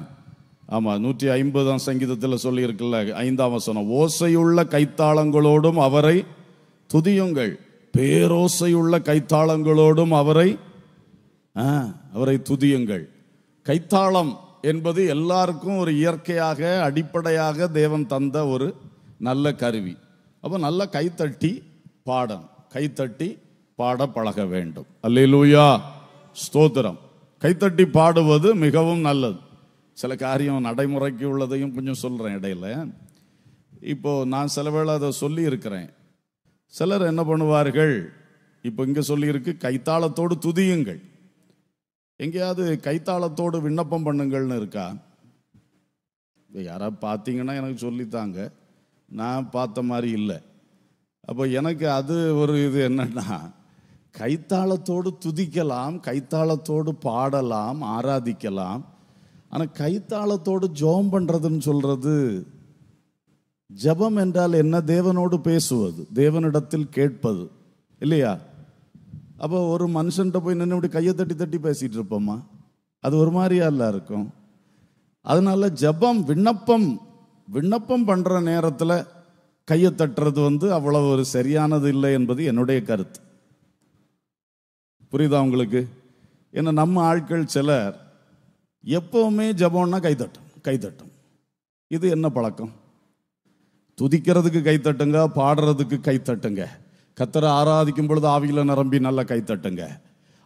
ஆமாம் நூற்றி ஐம்பதாம் சங்கீதத்தில் சொல்லியிருக்குல்ல ஐந்தாம் வசனம் ஓசையுள்ள கைத்தாளங்களோடும் அவரை துதியுங்கள் பேரோசையுள்ள கைத்தாளங்களோடும் அவரை அவரை துதியுங்கள் கைத்தாளம் என்பது எல்லாருக்கும் ஒரு இயற்கையாக அடிப்படையாக தேவன் தந்த ஒரு நல்ல கருவி அப்போ நல்ல கைத்தட்டி பாடணும் கைத்தட்டி பாட பழக வேண்டும் அல்லூயா ஸ்தோத்திரம் கைத்தட்டி பாடுவது மிகவும் நல்லது சில காரியம் நடைமுறைக்கு உள்ளதையும் கொஞ்சம் சொல்கிறேன் இடையில இப்போது நான் சில வேளை அதை சொல்லியிருக்கிறேன் சிலர் என்ன பண்ணுவார்கள் இப்போ இங்கே சொல்லியிருக்கு கைத்தாளத்தோடு துதியுங்கள் எங்கேயாவது கைத்தாளத்தோடு விண்ணப்பம் பண்ணுங்கள்னு இருக்கா இப்போ யாராவது பார்த்தீங்கன்னா எனக்கு சொல்லித்தாங்க நான் பார்த்த மாதிரி இல்லை அப்போ எனக்கு அது ஒரு இது என்னன்னா கைத்தாளத்தோடு துதிக்கலாம் கைத்தாளத்தோடு பாடலாம் ஆராதிக்கலாம் ஆனால் கைத்தாளத்தோடு ஜோம் பண்ணுறதுன்னு சொல்கிறது ஜபம் என்றால் என்ன தேவனோடு பேசுவது தேவனிடத்தில் கேட்பது இல்லையா அப்போ ஒரு மனுஷன்கிட்ட போய் நின்று இப்படி கையை தட்டி தட்டி பேசிகிட்டு இருப்போம்மா அது ஒரு மாதிரியா இல்லை இருக்கும் அதனால ஜபம் விண்ணப்பம் விண்ணப்பம் பண்ணுற நேரத்தில் கையை தட்டுறது வந்து அவ்வளவு ஒரு சரியானது இல்லை என்பது என்னுடைய கருத்து புரியுதா உங்களுக்கு ஏன்னா நம்ம ஆட்கள் சிலர் எப்பவுமே ஜபம்னா கைத்தட்டும் கைத்தட்டும் இது என்ன பழக்கம் துதிக்கிறதுக்கு கைத்தட்டுங்க பாடுறதுக்கு கைத்தட்டுங்க கத்தரை ஆராதிக்கும் பொழுது ஆவியில் நிரம்பி நல்லா கைத்தட்டுங்க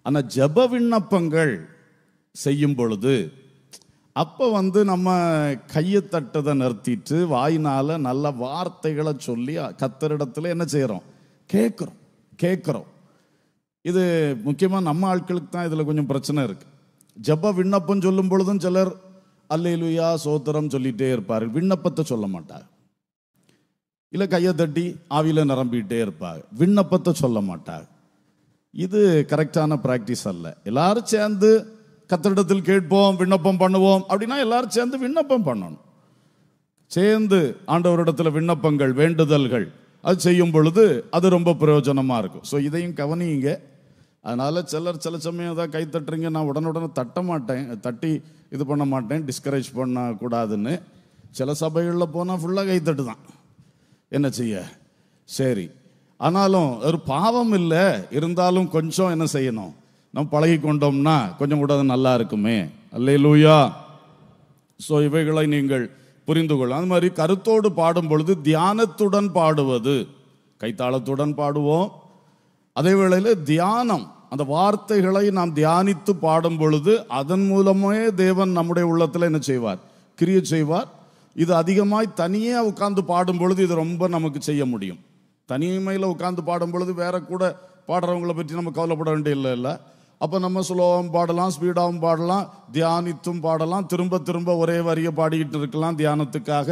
ஆனால் ஜப விண்ணப்பங்கள் செய்யும் பொழுது அப்போ வந்து நம்ம கையை தட்டதை நிறுத்திட்டு வாயினால் நல்ல வார்த்தைகளை சொல்லி கத்தரிடத்தில் என்ன செய்கிறோம் கேட்குறோம் கேட்குறோம் இது முக்கியமாக நம்ம ஆட்களுக்கு தான் இதில் கொஞ்சம் பிரச்சனை இருக்குது ஜப விண்ணப்பம் சொல்லும் பொழுதும் சிலர் அல்லையிலுயா சோத்திரம் சொல்லிகிட்டே இருப்பார் விண்ணப்பத்தை சொல்ல மாட்டார் இல்லை கையை தட்டி ஆவியில் நிரம்பிக்கிட்டே இருப்பாங்க விண்ணப்பத்தை சொல்ல மாட்டாங்க இது கரெக்டான ப்ராக்டிஸ் அல்ல எல்லாரும் சேர்ந்து கத்திடத்தில் கேட்போம் விண்ணப்பம் பண்ணுவோம் அப்படின்னா எல்லாரும் சேர்ந்து விண்ணப்பம் பண்ணணும் சேர்ந்து ஆண்டவரிடத்தில் விண்ணப்பங்கள் வேண்டுதல்கள் அது செய்யும் பொழுது அது ரொம்ப பிரயோஜனமாக இருக்கும் ஸோ இதையும் கவனியுங்க அதனால் சிலர் சில சமயம் ஏதாவது கை தட்டுறீங்க நான் உடனுடனே தட்ட மாட்டேன் தட்டி இது பண்ண மாட்டேன் டிஸ்கரேஜ் பண்ணக்கூடாதுன்னு சில சபைகளில் போனால் ஃபுல்லாக கைத்தட்டு தான் என்ன செய்ய சரி ஆனாலும் ஒரு பாவம் இல்லை இருந்தாலும் கொஞ்சம் என்ன செய்யணும் நம்ம பழகி கொண்டோம்னா கொஞ்சம் கூட அது நல்லா இருக்குமே அல்லே லூயா ஸோ இவைகளை நீங்கள் புரிந்து கொள்ளும் அது மாதிரி கருத்தோடு பாடும் பொழுது தியானத்துடன் பாடுவது கைத்தாளத்துடன் பாடுவோம் அதே வேளையில் தியானம் அந்த வார்த்தைகளை நாம் தியானித்து பாடும் பொழுது அதன் மூலமே தேவன் நம்முடைய உள்ளத்தில் என்ன செய்வார் கிரிய செய்வார் இது அதிகமாய் தனியே உட்காந்து பாடும் பொழுது இது ரொம்ப நமக்கு செய்ய முடியும் தனிமையில் உட்காந்து பாடும் பொழுது வேற கூட பாடுறவங்களை பற்றி நம்ம கவலைப்பட வேண்டிய இல்லை இல்லை அப்போ நம்ம ஸ்லோவாகவும் பாடலாம் ஸ்பீடாகவும் பாடலாம் தியானித்தும் பாடலாம் திரும்ப திரும்ப ஒரே வரியை பாடிக்கிட்டு இருக்கலாம் தியானத்துக்காக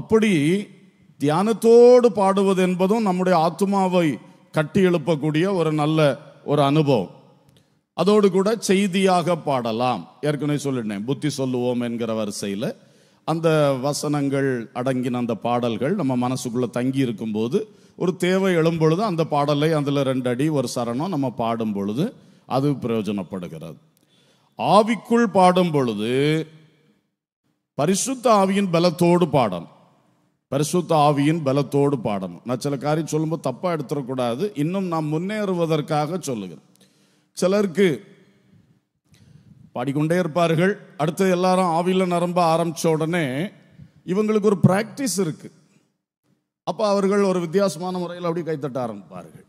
அப்படி தியானத்தோடு பாடுவது என்பதும் நம்முடைய ஆத்மாவை கட்டி எழுப்பக்கூடிய ஒரு நல்ல ஒரு அனுபவம் அதோடு கூட செய்தியாக பாடலாம் ஏற்கனவே சொல்லிட்டேன் புத்தி சொல்லுவோம் என்கிற வரிசையில் அந்த வசனங்கள் அடங்கின அந்த பாடல்கள் நம்ம மனசுக்குள்ளே தங்கி இருக்கும்போது ஒரு தேவை எழும்பொழுது அந்த பாடலை அதில் ரெண்டு அடி ஒரு சரணம் நம்ம பாடும் பொழுது அது பிரயோஜனப்படுகிறது ஆவிக்குள் பாடும் பொழுது பரிசுத்த ஆவியின் பலத்தோடு பாடணும் பரிசுத்த ஆவியின் பலத்தோடு பாடணும் நான் சில காரியம் சொல்லும்போது தப்பாக எடுத்துடக்கூடாது இன்னும் நாம் முன்னேறுவதற்காக சொல்லுகிறேன் சிலருக்கு பாடிக்கொண்டே இருப்பார்கள் அடுத்து எல்லாரும் ஆவியில் நரம்ப ஆரம்பித்த உடனே இவங்களுக்கு ஒரு ப்ராக்டிஸ் இருக்குது அப்போ அவர்கள் ஒரு வித்தியாசமான முறையில் அப்படி கைத்தட்ட ஆரம்பிப்பார்கள்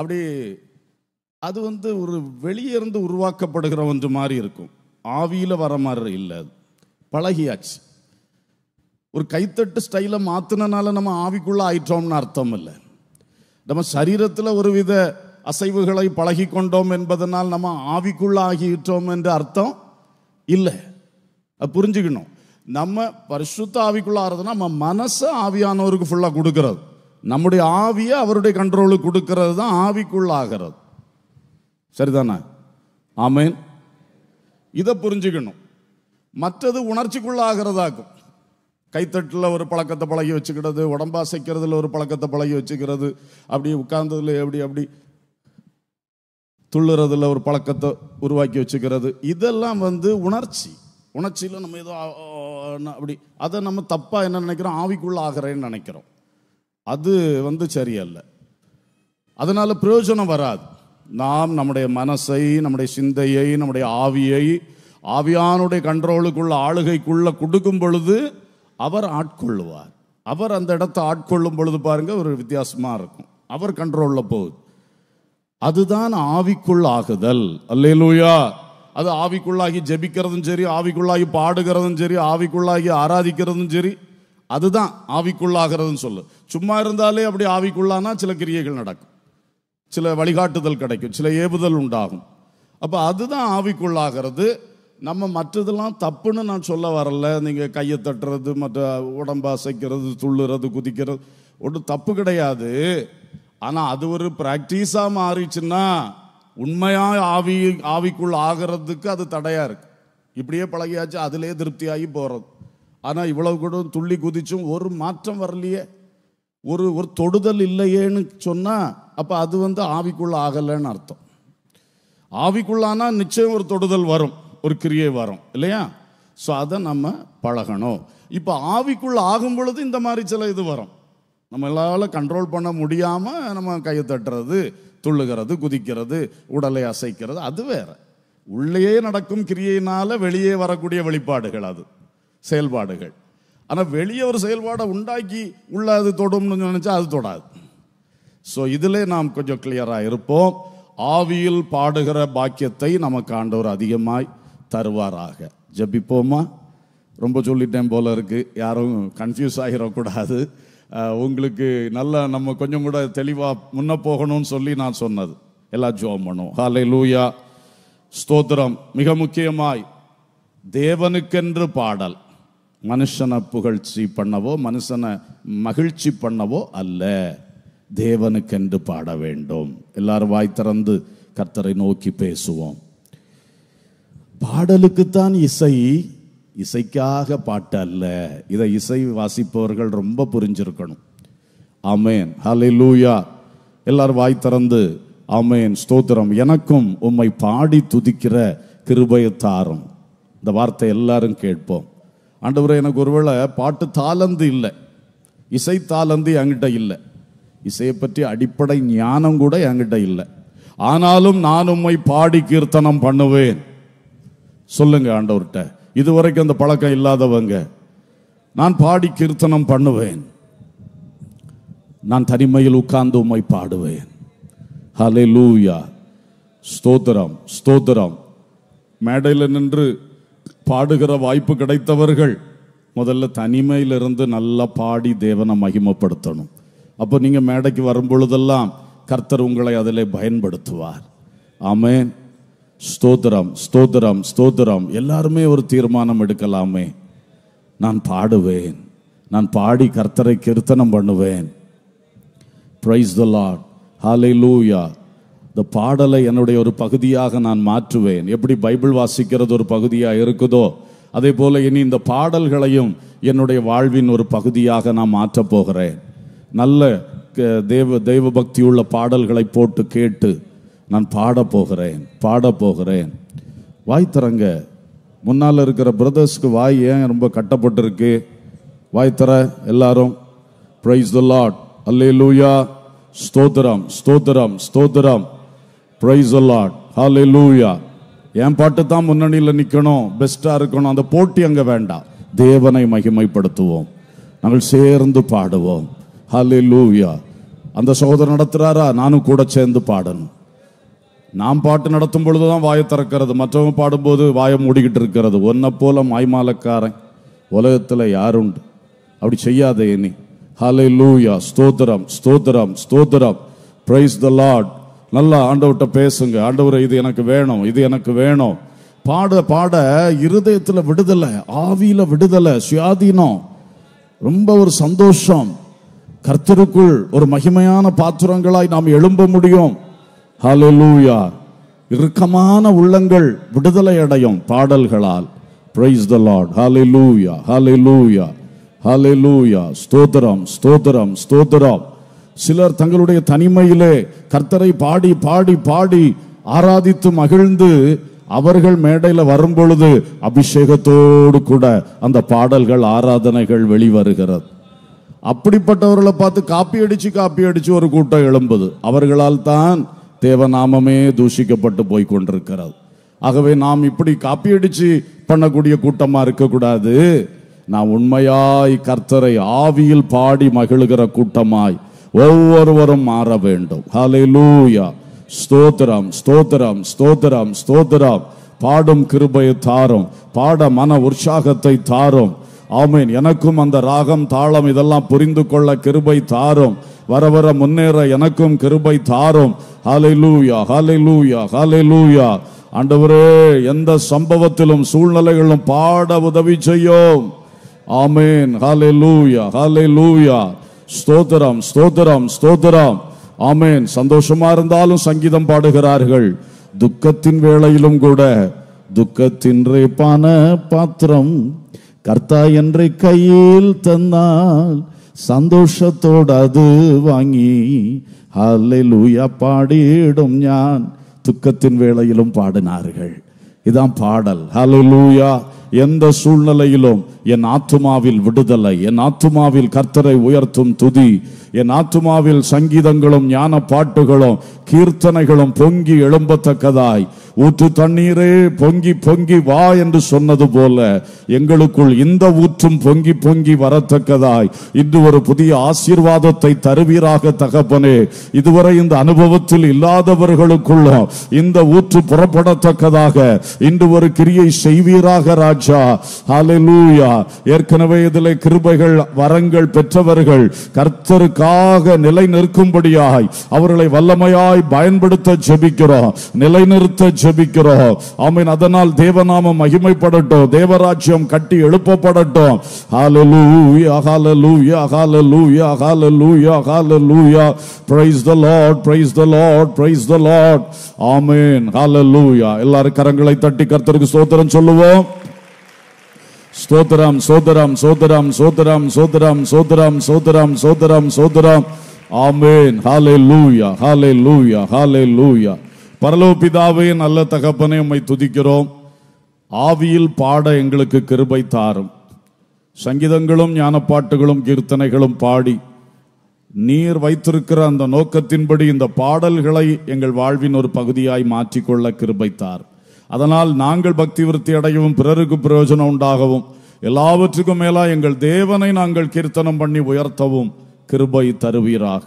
அப்படி அது வந்து ஒரு வெளியே இருந்து உருவாக்கப்படுகிற ஒன்று மாதிரி இருக்கும் ஆவியில் வர மாதிரி இல்லை அது பழகியாச்சு ஒரு கைத்தட்டு ஸ்டைலை மாற்றினால நம்ம ஆவிக்குள்ளே ஆயிட்டோம்னு அர்த்தம் இல்லை நம்ம சரீரத்தில் ஒரு வித அசைவுகளை பழகி கொண்டோம் என்பதனால் நம்ம ஆவிக்குள்ளாகிட்டோம் என்ற அர்த்தம் இல்லை புரிஞ்சுக்கணும் நம்ம பரிசுத்த ஆவிக்குள்ளாகிறதுனா நம்ம மனசை ஆவியானவருக்கு ஃபுல்லாக கொடுக்கறது நம்முடைய ஆவியை அவருடைய கண்ட்ரோலுக்கு கொடுக்கறது தான் ஆவிக்குள்ளாகிறது சரிதானா ஆமேன் இதை புரிஞ்சுக்கணும் மற்றது உணர்ச்சிக்குள்ளாகிறதாக்கும் கைத்தட்டில் ஒரு பழக்கத்தை பழகி வச்சுக்கிறது உடம்பு அசைக்கிறதுல ஒரு பழக்கத்தை பழகி வச்சுக்கிறது அப்படி உட்கார்ந்ததில் எப்படி அப்படி துள்ளுறதில் ஒரு பழக்கத்தை உருவாக்கி வச்சுக்கிறது இதெல்லாம் வந்து உணர்ச்சி உணர்ச்சியில் நம்ம ஏதோ அப்படி அதை நம்ம தப்பாக என்ன நினைக்கிறோம் ஆவிக்குள்ள ஆகிறேன்னு நினைக்கிறோம் அது வந்து சரியல்ல அதனால் பிரயோஜனம் வராது நாம் நம்முடைய மனசை நம்முடைய சிந்தையை நம்முடைய ஆவியை ஆவியானுடைய கண்ட்ரோலுக்குள்ள ஆளுகைக்குள்ள கொடுக்கும் பொழுது அவர் ஆட்கொள்ளுவார் அவர் அந்த இடத்தை ஆட்கொள்ளும் பொழுது பாருங்கள் ஒரு வித்தியாசமாக இருக்கும் அவர் கண்ட்ரோலில் போகுது அதுதான் ஆவிக்குள்ளாகுதல் அல்லேலூயா அது ஆவிக்குள்ளாகி ஜெபிக்கிறதும் சரி ஆவிக்குள்ளாகி பாடுகிறதும் சரி ஆவிக்குள்ளாகி ஆராதிக்கிறதும் சரி அதுதான் ஆவிக்குள்ளாகிறதுன்னு சொல்லு சும்மா இருந்தாலே அப்படி ஆவிக்குள்ளானா சில கிரியைகள் நடக்கும் சில வழிகாட்டுதல் கிடைக்கும் சில ஏவுதல் உண்டாகும் அப்போ அதுதான் ஆவிக்குள்ளாகிறது நம்ம மற்றதெல்லாம் தப்புன்னு நான் சொல்ல வரல நீங்கள் கையை தட்டுறது மற்ற உடம்பு அசைக்கிறது துள்ளுறது குதிக்கிறது ஒன்று தப்பு கிடையாது ஆனால் அது ஒரு ப்ராக்டிஸாக மாறிச்சுன்னா உண்மையாக ஆவி ஆவிக்குள் ஆகிறதுக்கு அது தடையாக இருக்குது இப்படியே பழகியாச்சு அதிலே திருப்தியாகி போகிறது ஆனால் இவ்வளவு கூட துள்ளி குதிச்சும் ஒரு மாற்றம் வரலையே ஒரு ஒரு தொடுதல் இல்லையேன்னு சொன்னால் அப்போ அது வந்து ஆவிக்குள்ள ஆகலைன்னு அர்த்தம் ஆவிக்குள்ளானா நிச்சயம் ஒரு தொடுதல் வரும் ஒரு கிரியை வரும் இல்லையா ஸோ அதை நம்ம பழகணும் இப்போ ஆவிக்குள்ள ஆகும் பொழுது இந்த மாதிரி சில இது வரும் நம்மளால் கண்ட்ரோல் பண்ண முடியாமல் நம்ம கையை தட்டுறது துள்ளுகிறது குதிக்கிறது உடலை அசைக்கிறது அது வேற உள்ளேயே நடக்கும் கிரியையினால் வெளியே வரக்கூடிய வெளிப்பாடுகள் அது செயல்பாடுகள் ஆனால் வெளியே ஒரு செயல்பாடை உண்டாக்கி உள்ள அது தொடும்னு நினச்சா அது தொடாது ஸோ இதுல நாம் கொஞ்சம் கிளியராக இருப்போம் ஆவியில் பாடுகிற பாக்கியத்தை நமக்கு ஆண்டவர் அதிகமாய் தருவாராக ஜபிப்போமா ரொம்ப சொல்லிட்டேன் போல இருக்குது யாரும் கன்ஃபியூஸ் ஆகிடக்கூடாது உங்களுக்கு நல்லா நம்ம கொஞ்சம் கூட தெளிவாக முன்ன போகணும்னு சொல்லி நான் சொன்னது எல்லாம் ஜோம் பண்ணுவோம் ஹாலை லூயா ஸ்தோத்திரம் மிக முக்கியமாய் தேவனுக்கென்று பாடல் மனுஷனை புகழ்ச்சி பண்ணவோ மனுஷனை மகிழ்ச்சி பண்ணவோ அல்ல தேவனுக்கென்று பாட வேண்டும் எல்லாரும் வாய் திறந்து கர்த்தரை நோக்கி பேசுவோம் பாடலுக்குத்தான் இசை இசைக்காக பாட்டு அல்ல இதை இசை வாசிப்பவர்கள் ரொம்ப புரிஞ்சிருக்கணும் ஆமேன் ஹலே லூயா எல்லாரும் வாய் திறந்து ஆமேன் ஸ்தோத்திரம் எனக்கும் உம்மை பாடி துதிக்கிற கிருபயத்தாரும் இந்த வார்த்தை எல்லாரும் கேட்போம் ஆண்டவரை எனக்கு ஒருவேளை பாட்டு தாளந்து இல்லை இசை தாளந்து என்கிட்ட இல்லை இசையை பற்றி அடிப்படை ஞானம் கூட என்கிட்ட இல்லை ஆனாலும் நான் உம்மை பாடி கீர்த்தனம் பண்ணுவேன் சொல்லுங்க ஆண்டவர்கிட்ட இதுவரைக்கும் அந்த பழக்கம் இல்லாதவங்க நான் பாடி கீர்த்தனம் பண்ணுவேன் நான் தனிமையில் உட்கார்ந்து உண்மை பாடுவேன் ஹலே லூயா ஸ்தோத்திரம் ஸ்தோத்திரம் மேடையில் நின்று பாடுகிற வாய்ப்பு கிடைத்தவர்கள் முதல்ல தனிமையிலிருந்து நல்லா பாடி தேவனை மகிமப்படுத்தணும் அப்போ நீங்கள் மேடைக்கு வரும் பொழுதெல்லாம் கர்த்தர் உங்களை அதில் பயன்படுத்துவார் ஆமேன் ஸ்தோத்திரம் ஸ்தோத்திரம் ஸ்தோத்திரம் எல்லாருமே ஒரு தீர்மானம் எடுக்கலாமே நான் பாடுவேன் நான் பாடி கர்த்தரை கீர்த்தனம் பண்ணுவேன் ப்ரைஸ் த லார்ட் ஹாலே லூயா இந்த பாடலை என்னுடைய ஒரு பகுதியாக நான் மாற்றுவேன் எப்படி பைபிள் வாசிக்கிறது ஒரு பகுதியாக இருக்குதோ அதே போல் இனி இந்த பாடல்களையும் என்னுடைய வாழ்வின் ஒரு பகுதியாக நான் மாற்றப் போகிறேன் நல்ல தேவ தெய்வ பக்தியுள்ள பாடல்களை போட்டு கேட்டு நான் பாடப்போகிறேன் பாடப்போகிறேன் வாய் தரங்க முன்னால் இருக்கிற பிரதர்ஸ்க்கு வாய் ஏன் ரொம்ப கட்டப்பட்டிருக்கு வாய் தர எல்லாரும் ப்ரைஸ் த லாட் அல்லே லூயா ஸ்தோத்திரம் ஸ்தோத்திரம் ஸ்தோத்திரம் ப்ரைஸ் த லாட் ஹலே லூயா என் பாட்டு தான் முன்னணியில் நிற்கணும் பெஸ்ட்டாக இருக்கணும் அந்த போட்டி அங்கே வேண்டாம் தேவனை மகிமைப்படுத்துவோம் நாங்கள் சேர்ந்து பாடுவோம் ஹலே லூயா அந்த சகோதரன் நடத்துகிறாரா நானும் கூட சேர்ந்து பாடணும் நாம் பாட்டு நடத்தும் பொழுதுதான் வாயை திறக்கிறது மற்றவங்க பாடும்போது வாயை மூடிக்கிட்டு இருக்கிறது ஒன்றை போல மாய்மாலக்காரன் உலகத்தில் யாருண்டு அப்படி செய்யாத இனி ஹலை லூயா ஸ்தோத்திரம் ஸ்தோத்திரம் ஸ்தோத்திரம் பிரைஸ் த லார்ட் நல்லா ஆண்டவர்கிட்ட பேசுங்க ஆண்டவரை இது எனக்கு வேணும் இது எனக்கு வேணும் பாட பாட இருதயத்தில் விடுதலை ஆவியில் விடுதலை சுயாதீனம் ரொம்ப ஒரு சந்தோஷம் கர்த்தருக்குள் ஒரு மகிமையான பாத்திரங்களாய் நாம் எழும்ப முடியும் ஹலலூயா இறுக்கமான உள்ளங்கள் விடுதலை அடையும் பாடல்களால் praise the lord hallelujah hallelujah hallelujah ஸ்தோத்திரம் ஸ்தோத்திரம் ஸ்தோத்திரம் சிலர் தங்களுடைய தனிமையிலே கர்த்தரை பாடி பாடி பாடி ஆராதித்து மகிழ்ந்து அவர்கள் மேடையில் வரும் பொழுது அபிஷேகத்தோடு கூட அந்த பாடல்கள் ஆராதனைகள் வெளிவருகிறது அப்படிப்பட்டவர்களை பார்த்து காப்பி அடிச்சு காப்பி அடிச்சு ஒரு கூட்டம் எழும்புது அவர்களால் தான் தேவநாமமே தூஷிக்கப்பட்டு போய் கொண்டிருக்கிறது ஆகவே நாம் இப்படி காப்பியடிச்சு பண்ணக்கூடிய கூட்டமாக இருக்கக்கூடாது நாம் உண்மையாய் கர்த்தரை ஆவியில் பாடி மகிழ்கிற கூட்டமாய் ஒவ்வொருவரும் மாற வேண்டும் ஹலே லூயா ஸ்தோத்திரம் ஸ்தோத்திரம் ஸ்தோத்திரம் ஸ்தோத்திரம் பாடும் கிருபையை தாரும் பாட மன உற்சாகத்தை தாரும் ஆமீன் எனக்கும் அந்த ராகம் தாளம் இதெல்லாம் புரிந்து கொள்ள கிருபை தாரும் வர வர முன்னேற எனக்கும் கிருபை தாரும் ஹாலை லூயா ஹாலை லூயா லூயா ஆண்டவரே எந்த சம்பவத்திலும் சூழ்நிலைகளும் பாட உதவி செய்யும் ஆமேன் ஹாலே லூயா ஹாலே லூயா ஸ்தோத்திரம் ஸ்தோத்திரம் ஸ்தோத்திரம் ஆமேன் சந்தோஷமா இருந்தாலும் சங்கீதம் பாடுகிறார்கள் துக்கத்தின் வேளையிலும் கூட துக்கத்தின்றே பான பாத்திரம் கர்த்தா என்றை கையில் தந்தால் സന്തോഷത്തോടത് வாங்கி ഹലലൂയ പാടിയിടും ஞான் துக்கத்தின் வேளையிலும் பாடினார்கள் இதான் பாடல் ஹலலூயா எந்த சூழ்நிலையிலும் என் ஆத்துமாவில் விடுதலை என் ஆத்துமாவில் கர்த்தரை உயர்த்தும் துதி என் ஆத்துமாவில் சங்கீதங்களும் ஞான பாட்டுகளும் கீர்த்தனைகளும் பொங்கி எழும்பத்தக்கதாய் ஊற்று தண்ணீரே பொங்கி பொங்கி வா என்று சொன்னது போல எங்களுக்குள் இந்த ஊற்றும் பொங்கி பொங்கி வரத்தக்கதாய் இன்று ஒரு புதிய ஆசீர்வாதத்தை தருவீராக தகப்பனே இதுவரை இந்த அனுபவத்தில் இல்லாதவர்களுக்குள்ள இந்த ஊற்று புறப்படத்தக்கதாக இன்று ஒரு கிரியை செய்வீராக ராஜா ஹலெலூயா ஏற்கனவே இதில் கிருபைகள் வரங்கள் பெற்றவர்கள் கர்த்தருக்காக நிலை நிற்கும்படியாய் அவர்களை வல்லமையாய் பயன்படுத்த ஜெபிக்கிறோம் நிலைநிறுத்த ஜெபிக்கிறோம் ஆமீன் அதனால் தேவநாமம் மகிமைப்படட்டும் தேவராஜ்யம் கட்டி எழுப்பப்படட்டும் எல்லாரும் கரங்களை தட்டி கர்த்தருக்கு ஸ்தோத்திரம் சொல்லுவோம் ஸ்தோத்திரம் சோதரம் சோதரம் சோதரம் சோதரம் சோதரம் சோதரம் சோதரம் சோதரம் ஆமேன் ஹாலே லூயா ஹாலே லூயா ஹாலே லூயா பரலோபிதாவே நல்ல தகப்பனே உம்மை துதிக்கிறோம் ஆவியில் பாட எங்களுக்கு கிருபை தாரும் சங்கீதங்களும் ஞானப்பாட்டுகளும் கீர்த்தனைகளும் பாடி நீர் வைத்திருக்கிற அந்த நோக்கத்தின்படி இந்த பாடல்களை எங்கள் வாழ்வின் ஒரு பகுதியாய் மாற்றிக்கொள்ள கிருபைத்தார் தாரும் அதனால் நாங்கள் பக்தி விருத்தி அடையவும் பிறருக்கு பிரயோஜனம் உண்டாகவும் எல்லாவற்றுக்கும் மேலா எங்கள் தேவனை நாங்கள் கீர்த்தனம் பண்ணி உயர்த்தவும் கிருபை தருவீராக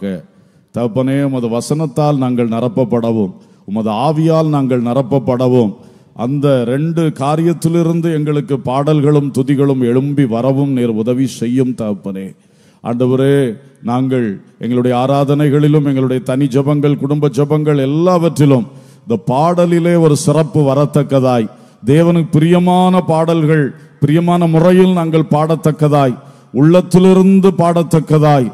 தப்பனே உமது வசனத்தால் நாங்கள் நிரப்பப்படவும் உமது ஆவியால் நாங்கள் நிரப்பப்படவும் அந்த ரெண்டு காரியத்திலிருந்து எங்களுக்கு பாடல்களும் துதிகளும் எழும்பி வரவும் நேர் உதவி செய்யும் தகப்பனே ஆண்டவரே நாங்கள் எங்களுடைய ஆராதனைகளிலும் எங்களுடைய தனி ஜபங்கள் குடும்ப ஜபங்கள் எல்லாவற்றிலும் இந்த பாடலிலே ஒரு சிறப்பு வரத்தக்கதாய் தேவனுக்கு பிரியமான பாடல்கள் பிரியமான முறையில் நாங்கள் பாடத்தக்கதாய் உள்ளத்திலிருந்து பாடத்தக்கதாய்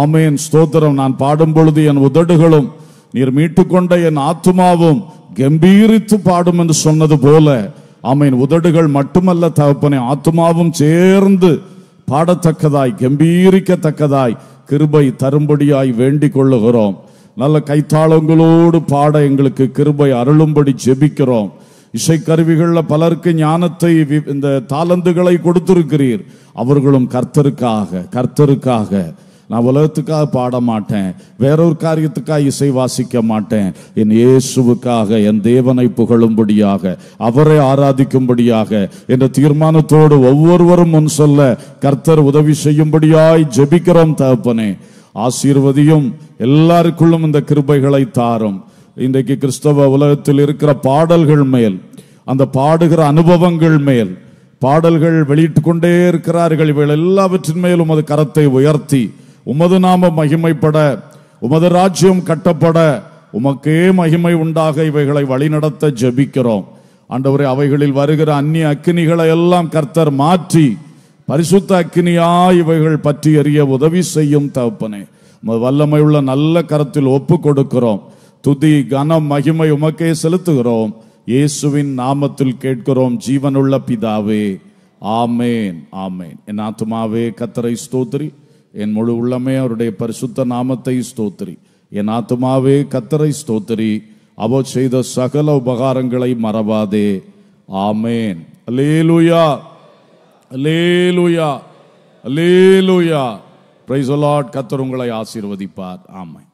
ஆமேன் ஸ்தோத்திரம் நான் பாடும் பொழுது என் உதடுகளும் நீர் மீட்டுக்கொண்ட என் ஆத்மாவும் கம்பீரித்து பாடும் என்று சொன்னது போல ஆமையின் உதடுகள் மட்டுமல்ல தகப்பனை ஆத்மாவும் சேர்ந்து பாடத்தக்கதாய் கம்பீரிக்கத்தக்கதாய் கிருபை தரும்படியாய் வேண்டிக் கொள்ளுகிறோம் நல்ல கைத்தாளங்களோடு பாட எங்களுக்கு கிருபை அருளும்படி ஜெபிக்கிறோம் இசைக்கருவிகளில் பலருக்கு ஞானத்தை இந்த தாளந்துகளை கொடுத்திருக்கிறீர் அவர்களும் கர்த்தருக்காக கர்த்தருக்காக நான் உலகத்துக்காக பாட மாட்டேன் வேறொரு காரியத்துக்காக இசை வாசிக்க மாட்டேன் என் இயேசுவுக்காக என் தேவனை புகழும்படியாக அவரை ஆராதிக்கும்படியாக என்ற தீர்மானத்தோடு ஒவ்வொருவரும் முன் சொல்ல கர்த்தர் உதவி செய்யும்படியாய் ஜெபிக்கிறோம் தகப்பனே ஆசீர்வதியும் எல்லாருக்குள்ளும் இந்த கிருபைகளை தாரும் இன்றைக்கு கிறிஸ்தவ உலகத்தில் இருக்கிற பாடல்கள் மேல் அந்த பாடுகிற அனுபவங்கள் மேல் பாடல்கள் வெளியிட்டு கொண்டே இருக்கிறார்கள் இவைகள் எல்லாவற்றின் மேலும் உமது கரத்தை உயர்த்தி உமது நாம மகிமைப்பட உமது ராஜ்யம் கட்டப்பட உமக்கே மகிமை உண்டாக இவைகளை வழிநடத்த ஜபிக்கிறோம் அண்டவரை அவைகளில் வருகிற அந்நிய அக்கினிகளை எல்லாம் கர்த்தர் மாற்றி பரிசுத்த அக்கினியா இவைகள் பற்றி அறிய உதவி செய்யும் தகப்பனே உள்ள நல்ல கரத்தில் ஒப்பு கொடுக்கிறோம் துதி கனம் மகிமை உமக்கே செலுத்துகிறோம் இயேசுவின் நாமத்தில் கேட்கிறோம் ஜீவனுள்ள பிதாவே ஆமேன் ஆமேன் என் ஆத்மாவே கத்தரை ஸ்தோத்திரி என் முழு உள்ளமே அவருடைய பரிசுத்த நாமத்தை ஸ்தோத்திரி என் ஆத்மாவே கத்தரை ஸ்தோத்திரி அவ செய்த சகல உபகாரங்களை மறவாதே ஆமேன் லேலுயா அலேலுயா அலேலுயா பிரைஸ் கத்தர் உங்களை ஆசீர்வதிப்பார் ஆமாம்